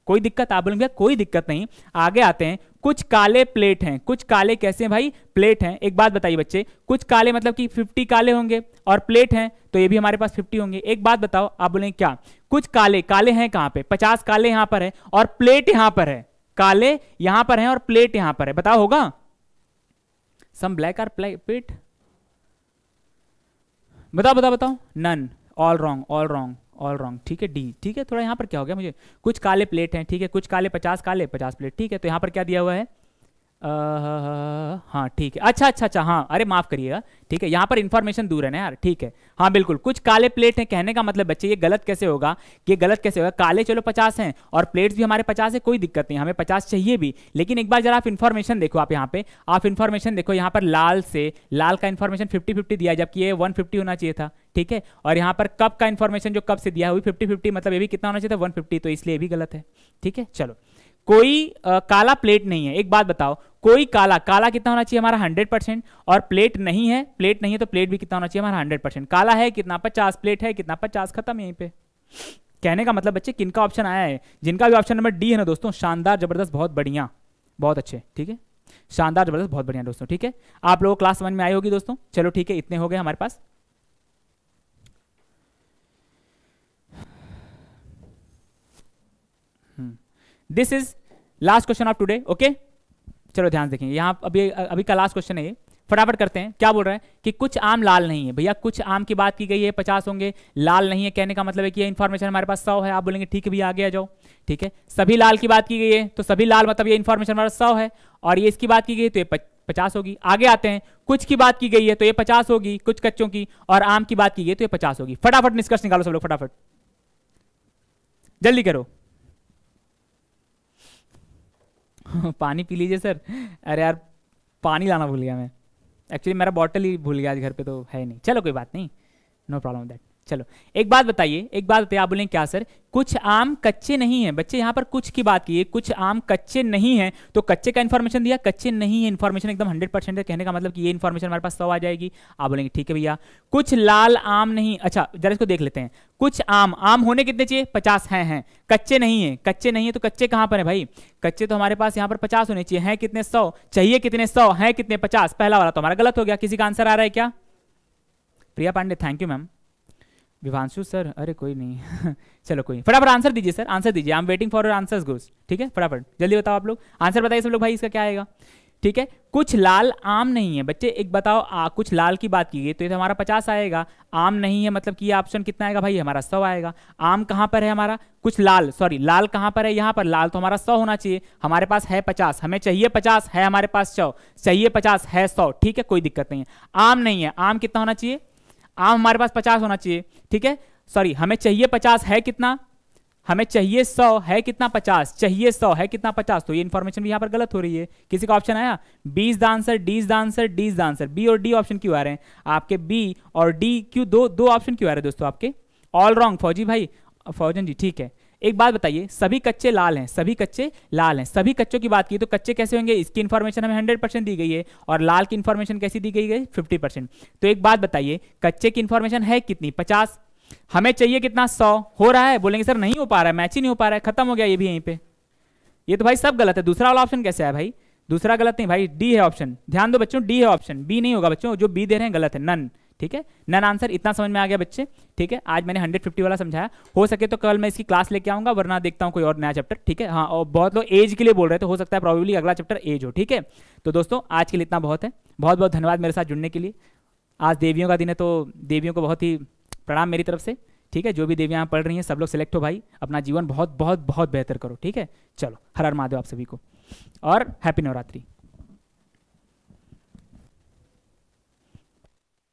कोई दिक्कत आप बोलेंगे कोई दिक्कत नहीं आगे आते हैं कुछ काले प्लेट हैं कुछ काले कैसे हैं भाई प्लेट हैं एक बात बताइए बच्चे कुछ काले मतलब कि 50 काले होंगे और प्लेट हैं तो ये भी हमारे पास 50 होंगे एक बात बताओ आप बोलेंगे क्या कुछ काले काले हैं कहां पे पचास काले यहां पर है और प्लेट यहां पर है काले यहां पर है और प्लेट यहां पर है बताओ होगा सम ब्लैक आर प्लेट बताओ बताओ बताओ none all wrong all wrong all wrong ठीक है डी ठीक है थोड़ा यहां पर क्या हो गया मुझे कुछ काले प्लेट हैं ठीक है कुछ काले पचास काले पचास प्लेट ठीक है तो यहां पर क्या दिया हुआ है हाँ ठीक है अच्छा अच्छा अच्छा हाँ अरे माफ करिएगा ठीक है यहाँ पर इन्फॉर्मेशन दूर है ना यार ठीक है हाँ बिल्कुल कुछ काले प्लेट हैं कहने का मतलब बच्चे ये गलत कैसे होगा ये गलत कैसे होगा काले चलो पचास हैं और प्लेट्स भी हमारे पचास है कोई दिक्कत नहीं हमें पचास चाहिए भी लेकिन एक बार जरा आप इन्फॉर्मेशन देखो आप यहाँ पे आप इन्फॉर्मेशन देखो यहाँ पर लाल से लाल का इन्फॉर्मेशन फिफ्टी फिफ्टी दिया जबकि ये वन फिफ्टी होना चाहिए था ठीक है और यहाँ पर कप का इन्फॉर्मेशन जो कप से दिया हुई फिफ्टी फिफ्टी मतलब ये भी कितना होना चाहिए था वन फिफ्टी तो इसलिए भी गलत है ठीक है चलो कोई आ, काला प्लेट नहीं है एक बात बताओ कोई काला काला कितना होना चाहिए हमारा हंड्रेड परसेंट और प्लेट नहीं है प्लेट नहीं है तो प्लेट भी कितना होना चाहिए हमारा हंड्रेड परसेंट काला है कितना पचास प्लेट है कितना पचास खत्म यहीं पे कहने का मतलब बच्चे किनका ऑप्शन आया है जिनका भी ऑप्शन नंबर डी है ना दोस्तों शानदार जबरदस्त बहुत बढ़िया बहुत अच्छे ठीक है शानदार जबरदस्त बहुत बढ़िया दोस्तों ठीक है आप लोगों क्लास वन में आई होगी दोस्तों चलो ठीक है इतने हो गए हमारे पास this is last question of today okay चलो ध्यान देखेंगे यहाँ अभी अभी का लास्ट क्वेश्चन है ये फटाफट करते हैं क्या बोल रहे हैं कि कुछ आम लाल नहीं है भैया कुछ आम की बात की गई है पचास होंगे लाल नहीं है कहने का मतलब है कि ये इन्फॉर्मेशन हमारे पास सौ है आप बोलेंगे ठीक है भैया आगे आ जाओ ठीक है सभी लाल की बात की गई है तो सभी लाल मतलब ये इन्फॉर्मेशन हमारे पास सौ है और ये इसकी बात की गई है तो ये पचास होगी आगे आते हैं कुछ की बात की गई है तो ये पचास होगी कुछ कच्चों की और आम की बात की गई तो ये पचास होगी फटाफट निष्कर्ष निकालो सब लोग फटाफट जल्दी करो <laughs> पानी पी लीजिए सर अरे यार पानी लाना भूल गया मैं एक्चुअली मेरा बॉटल ही भूल गया आज घर पे तो है नहीं चलो कोई बात नहीं नो प्रॉब्लम दैट चलो एक बात बताइए एक बात बताइए आप बोलें क्या सर कुछ आम कच्चे नहीं हैं बच्चे यहां पर कुछ की बात की है कुछ आम कच्चे नहीं हैं तो कच्चे का इन्फॉर्मेशन दिया कच्चे नहीं है इन्फॉर्मेशन एकदम हंड्रेड परसेंट है कहने का मतलब कि ये इन्फॉर्मेशन हमारे पास सौ आ जाएगी आप बोलेंगे ठीक है भैया कुछ लाल आम नहीं अच्छा जरा इसको देख लेते हैं कुछ आम आम होने कितने चाहिए पचास हैं हैं कच्चे नहीं है कच्चे नहीं है तो कच्चे कहां पर है भाई कच्चे तो हमारे पास यहाँ पर पचास होने चाहिए हैं कितने सौ चाहिए कितने सौ हैं कितने पचास पहला वाला तो हमारा गलत हो गया किसी का आंसर आ रहा है क्या Priya Pandey thank you ma'am Vivanshu sir अरे कोई नहीं <laughs> चलो कोई फटाफट आंसर दीजिए सर आंसर दीजिए I am waiting for answer goes ठीक है फटाफट जल्दी बताओ आप लोग आंसर बताइए सब लोग भाई इसका क्या आएगा ठीक है कुछ लाल आम नहीं है बच्चे एक बताओ आ, कुछ लाल की बात की गई तो ये तो हमारा पचास आएगा आम नहीं है मतलब कि ये ऑप्शन कितना आएगा भाई हमारा सौ आएगा आम कहाँ पर है हमारा कुछ लाल सॉरी लाल कहाँ पर है यहाँ पर लाल तो हमारा सौ होना चाहिए हमारे पास है पचास हमें चाहिए पचास है हमारे पास सौ चाहिए पचास है सौ ठीक है कोई दिक्कत नहीं है आम नहीं है आम कितना होना चाहिए आम हाँ, हमारे पास पचास होना चाहिए ठीक है सॉरी हमें चाहिए पचास है कितना हमें चाहिए सौ है कितना पचास चाहिए सौ है कितना पचास तो ये इन्फॉर्मेशन भी यहाँ पर गलत हो रही है किसी का ऑप्शन आया B is the answer D is the answer D is the answer B और डी ऑप्शन क्यों आ रहे हैं आपके बी और डी क्यों दो दो ऑप्शन क्यों आ रहे हैं दोस्तों आपके ऑल रॉन्ग फौजी भाई फौजन जी ठीक है एक बात बताइए सभी कच्चे लाल हैं सभी कच्चे लाल हैं सभी कच्चों की बात की तो कच्चे कैसे होंगे इसकी इन्फॉर्मेशन हमें हंड्रेड परसेंट दी गई है और लाल की इन्फॉर्मेशन कैसी दी गई है फिफ्टी परसेंट तो एक बात बताइए कच्चे की इन्फॉर्मेशन है कितनी पचास हमें चाहिए कितना सौ हो रहा है बोलेंगे सर नहीं हो पा रहा है मैच ही नहीं हो पा रहा है खत्म हो गया ये भी यहीं पर ये तो भाई सब गलत है दूसरा वाला ऑप्शन कैसे है भाई दूसरा गलत नहीं भाई डी है ऑप्शन ध्यान दो बच्चों डी है ऑप्शन बी नहीं होगा बच्चों जो बी दे रहे हैं गलत है नन ठीक है नन आंसर इतना समझ में आ गया बच्चे ठीक है आज मैंने हंड्रेड फिफ्टी वाला समझाया हो सके तो कल मैं इसकी क्लास लेके आऊंगा वरना देखता हूँ कोई और नया चैप्टर ठीक है हाँ और बहुत लोग एज के लिए बोल रहे थे हो सकता है प्रॉबेबली अगला चैप्टर एज हो ठीक है तो दोस्तों आज के लिए इतना बहुत है बहुत बहुत धन्यवाद मेरे साथ जुड़ने के लिए आज देवियों का दिन है तो देवियों को बहुत ही प्रणाम मेरी तरफ से ठीक है जो भी देवियाँ पढ़ रही हैं सब लोग सेलेक्ट हो भाई अपना जीवन बहुत बहुत बहुत बेहतर करो ठीक है चलो हर हर महादेव आप सभी को और हैप्पी नवरात्रि